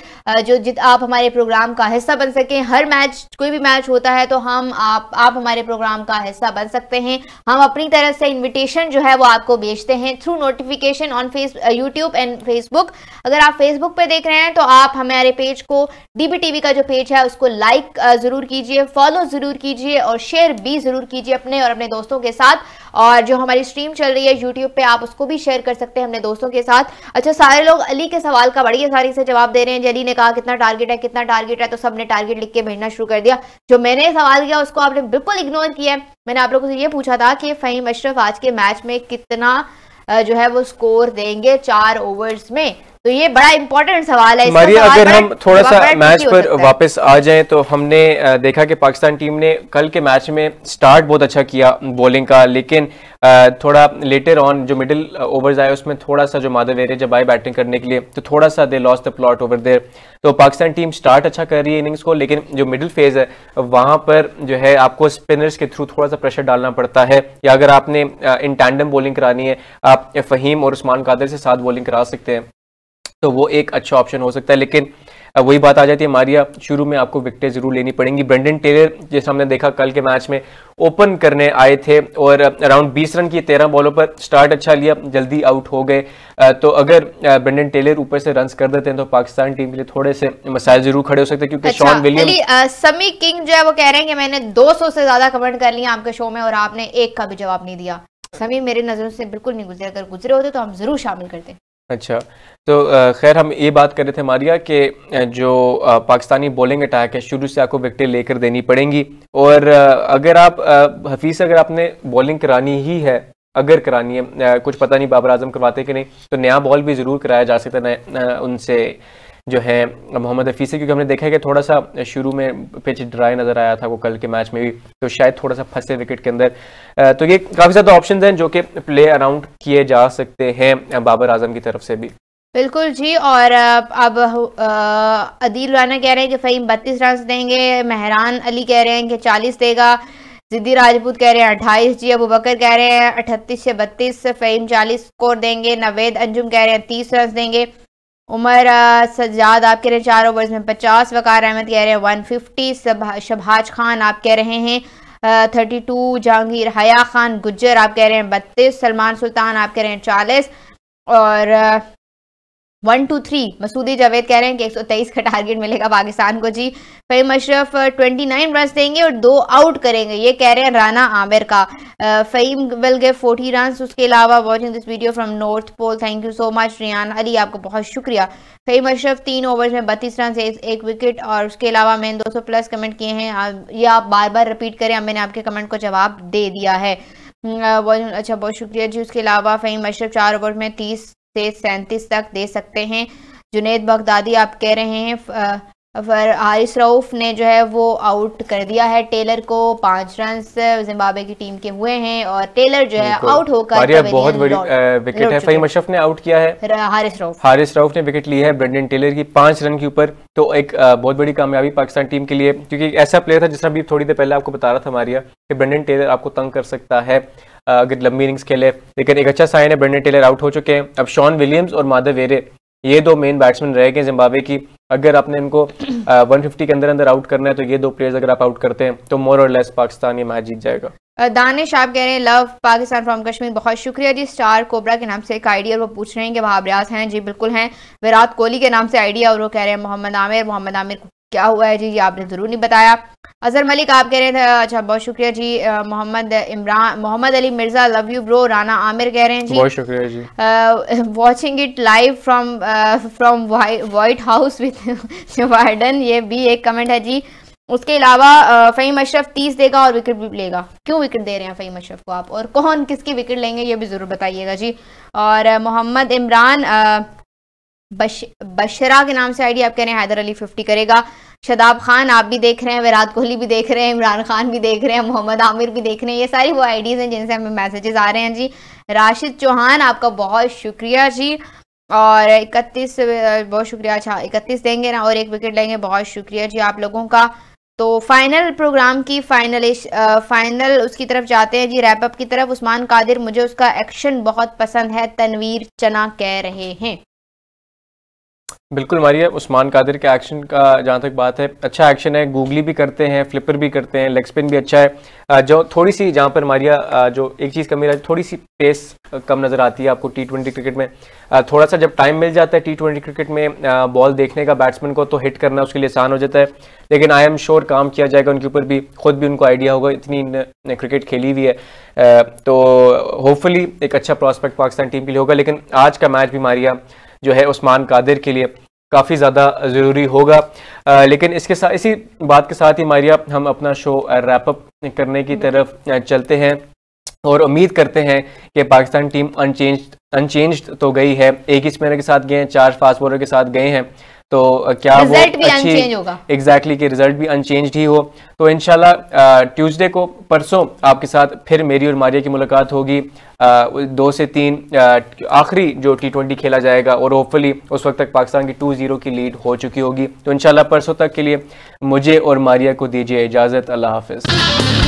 जो जित आप हमारे प्रोग्राम का हिस्सा बन सकें हर मैच कोई भी मैच होता है तो हम आप आप हमारे प्रोग्राम का हिस्सा बन सकते हैं हम अपनी तरफ से इन्विटेशन जो है वो आपको भेजते हैं through notification on face YouTube and Facebook अगर आप फेसबुक पर देख रहे हैं तो आप हमारे पेज को डी का जो पेज है उसको लाइक ज़रूर कीजिए फॉलो ज़रूर कीजिए कीजिए और शेयर भी ज़रूर कीजिए अपने और अपने दोस्तों के साथ और जो हमारी स्ट्रीम चल रही है यूट्यूब पे आप उसको भी शेयर कर सकते हैं अपने दोस्तों के साथ अच्छा सारे लोग अली के सवाल का बड़ी आसानी से जवाब दे रहे हैं जली ने कहा कितना टारगेट है कितना टारगेट है तो सबने टारगेट लिख के भेजना शुरू कर दिया जो मैंने सवाल किया उसको आपने बिल्कुल इग्नोर किया मैंने आप लोगों से ये पूछा था कि फ़हीम अशरफ आज के मैच में कितना जो है वो स्कोर देंगे चार ओवर्स में तो ये बड़ा इंपॉर्टेंट सवाल है मारिया अगर हम थोड़ा सा मैच पर वापस आ जाएं तो हमने देखा कि पाकिस्तान टीम ने कल के मैच में स्टार्ट बहुत अच्छा किया बॉलिंग का लेकिन थोड़ा लेटर ऑन जो मिडिल ओवर्स आए उसमें थोड़ा सा जो माधव एरे जब आए बैटिंग करने के लिए तो थोड़ा सा they lost the plot over there तो पाकिस्तान टीम स्टार्ट अच्छा कर रही है इनिंग्स को लेकिन जो मिडिल फेज है वहाँ पर जो है आपको स्पिनर्स के थ्रू थोड़ा सा प्रेशर डालना पड़ता है या अगर आपने इन टैंडम बॉलिंग करानी है आप फहीम और उस्मान कादर से साथ बॉलिंग करा सकते हैं तो वो एक अच्छा ऑप्शन हो सकता है लेकिन अब वही बात आ जाती है मारिया शुरू में आपको विकटे जरूर लेनी पड़ेंगी ब्रेंडन टेलर जैसे हमने देखा कल के मैच में ओपन करने आए थे और अराउंड 20 रन की 13 बॉलों पर स्टार्ट अच्छा लिया जल्दी आउट हो गए तो अगर ब्रेंडन टेलर ऊपर से रन कर देते हैं तो पाकिस्तान टीम के लिए थोड़े से मसाइल जरूर खड़े हो सकते हैं क्योंकि अच्छा, शॉन विलियम समी किंग जो है वो कह रहे हैं कि मैंने दो से ज्यादा कमेंट कर लिया आपके शो में और आपने एक का भी जवाब नहीं दिया समी मेरी नजरों से बिल्कुल नहीं गुजरे अगर गुजरे होते तो हम जरूर शामिल करते अच्छा तो खैर हम ये बात कर रहे थे मारिया कि जो पाकिस्तानी बॉलिंग अटैक है शुरू से आपको विकटें लेकर देनी पड़ेंगी और अगर आप हफीज़ अगर आपने बॉलिंग करानी ही है अगर करानी है कुछ पता नहीं बाबर आजम करवाते कि नहीं तो नया बॉल भी ज़रूर कराया जा सकता है उनसे जो है मोहम्मद हफीज़ से क्योंकि हमने देखा है कि थोड़ा सा शुरू में पिच ड्राई नज़र आया था वो कल के मैच में भी तो शायद थोड़ा सा फंसे विकेट के अंदर तो ये काफ़ी ज़्यादा ऑप्शन हैं जो कि प्ले अराउंड किए जा सकते हैं बाबर आजम की तरफ से भी बिल्कुल जी और अब अदील राना कह रहे हैं कि फ़हीम बत्तीस रन देंगे मेहरान अली कह रहे हैं कि चालीस देगा जिद्दी राजपूत कह रहे हैं अट्ठाईस जी अबू बकर कह रहे हैं अठतीस से बत्तीस फ़हीम चालीस स्कोर देंगे नवेद अंजुम कह रहे हैं तीस रन देंगे उमर सज्जाद आप कह रहे हैं चार ओवर्स में पचास वकार अहमद कह रहे हैं वन फिफ्टी शबहाज खान आप कह रहे हैं थर्टी टू जहांगीर हया खान गुज्जर आप कह रहे हैं बत्तीस सलमान सुल्तान आप कह रहे हैं चालीस और one two three Masoodi Javed कह रहे हैं कि 123 का टारगेट मिलेगा पाकिस्तान को जी फहीम अशरफ 29 रन देंगे और दो आउट करेंगे ये कह रहे हैं राना आमिर का uh, Faheem will get 40 run उसके अलावा watching this video from North Pole thank you so much Riyan Ali आपको बहुत शुक्रिया फहीम अशरफ तीन ओवर्स में बत्तीस रन से एक विकेट और उसके अलावा मैंने दो प्लस कमेंट किए हैं uh, ये आप बार बार रिपीट करें अब मैंने आपके कमेंट को जवाब दे दिया है hmm, uh, अच्छा बहुत शुक्रिया जी उसके अलावा फ़हीम अशरफ चार ओवर में तीस से सैंतीस तक दे सकते हैं जुनेद बगदादी आप कह रहे हैं पर हारिस रऊफ ने जो है वो आउट कर दिया है टेलर को पांच रन जिम्बाब्वे की टीम के हुए हैं और टेलर जो है आउट होकर बहुत बड़ी विकेट है फहीम अशरफ ने आउट किया है हारिस रऊफ हारिस रऊफ ने विकेट ली है ब्रेंडन टेलर की पांच रन के ऊपर तो एक बहुत बड़ी कामयाबी पाकिस्तान टीम के लिए क्योंकि ऐसा प्लेयर था जिसने अभी थोड़ी देर पहले आपको बता रहा था हमारिया कि ब्रेंडन टेलर आपको तंग कर सकता है अगर लंबी इनिंग्स खेले लेकिन एक अच्छा साइन है ब्रेंडन टेलर आउट हो चुके हैं अब शॉन विलियम्स और माधव वेरे ये दो मेन बैट्समैन रह गए जिम्बावे की अगर आपने इनको वन फिफ्टी के अंदर अंदर आउट करना है तो ये दो प्लेयर्स अगर आप आउट करते हैं तो मोर और लेस पाकिस्तान ये मैच जीत जाएगा दानिश आप कह रहे हैं लव पाकिस्तान फ्रॉम कश्मीर बहुत शुक्रिया जी स्टार कोबरा के नाम से एक आइडिया और वो पूछ रहे हैं कि वहाँ रियाज हैं जी बिल्कुल हैं विराट कोहली के नाम से आइडिया और वो कह रहे हैं मोहम्मद आमिर मोहम्मद आमिर क्या हुआ है जी ये आपने ज़रूर नहीं बताया अजहर मलिक आप कह रहे थे अच्छा बहुत शुक्रिया जी Mohammad Imran Mohammad Ali Mirza love you bro Rana Aamir कह रहे हैं जी बहुत शुक्रिया जी watching it live from from White House with Biden ये भी एक कमेंट है जी उसके अलावा फ़हीम अशरफ तीस देगा और विकेट भी लेगा क्यों विकेट दे रहे हैं फ़हीम अशरफ को आप और कौन किसकी विकेट लेंगे ये भी ज़रूर बताइएगा जी और मोहम्मद इमरान बश बशरा के नाम से आईडी आप कह रहे हैं हैदर अली फिफ्टी करेगा शदाब खान आप भी देख रहे हैं विराट कोहली भी देख रहे हैं इमरान खान भी देख रहे हैं मोहम्मद आमिर भी देख रहे हैं ये सारी वो आईडीज़ हैं जिनसे हमें मैसेजेस आ रहे हैं जी राशिद चौहान आपका बहुत शुक्रिया जी और इकतीस बहुत शुक्रिया अच्छा इकतीस देंगे ना और एक विकेट लेंगे बहुत शुक्रिया जी आप लोगों का तो फाइनल प्रोग्राम की फाइनल फाइनल उसकी तरफ जाते हैं जी रैपअप की तरफ उस्मान कादिर मुझे उसका एक्शन बहुत पसंद है तनवीर चना कह रहे हैं बिल्कुल मारिया उस्मान कादिर के एक्शन का जहाँ तक बात है अच्छा एक्शन है गूगली भी करते हैं फ्लिपर भी करते हैं लेग स्पिन भी अच्छा है जो थोड़ी सी जहाँ पर मारिया जो एक चीज़ कमी रहती थोड़ी सी पेस कम नज़र आती है आपको टी ट्वेंटी क्रिकेट में थोड़ा सा जब टाइम मिल जाता है टी ट्वेंटी क्रिकेट में बॉल देखने का बैट्समैन को तो हिट करना उसके लिए आसान हो जाता है लेकिन आई एम श्योर काम किया जाएगा उनके ऊपर भी खुद भी उनको आइडिया होगा इतनी ने क्रिकेट खेली हुई है तो होपफुली एक अच्छा प्रॉस्पेक्ट पाकिस्तान टीम के लिए होगा लेकिन आज का मैच भी मारिया जो है उस्मान कादिर के लिए काफ़ी ज़्यादा ज़रूरी होगा लेकिन इसके साथ इसी बात के साथ ही मारिया हम अपना शो रैपअप करने की तरफ चलते हैं और उम्मीद करते हैं कि पाकिस्तान टीम अनचेंज अनचेंज तो गई है एक ही स्पिनर के साथ गए हैं चार फास्ट बॉलर के साथ गए हैं तो क्या वो अच्छी एग्जैक्टली exactly के रिजल्ट भी अनचेंज ही हो तो इनशाला ट्यूसडे को परसों आपके साथ फिर मेरी और मारिया की मुलाकात होगी दो से तीन आखिरी जो टी ट्वेंटी खेला जाएगा और होपफुली उस वक्त तक पाकिस्तान की टू जीरो की लीड हो चुकी होगी तो इनशाला परसों तक के लिए मुझे और मारिया को दीजिए इजाज़त अल्लाह हाफिज़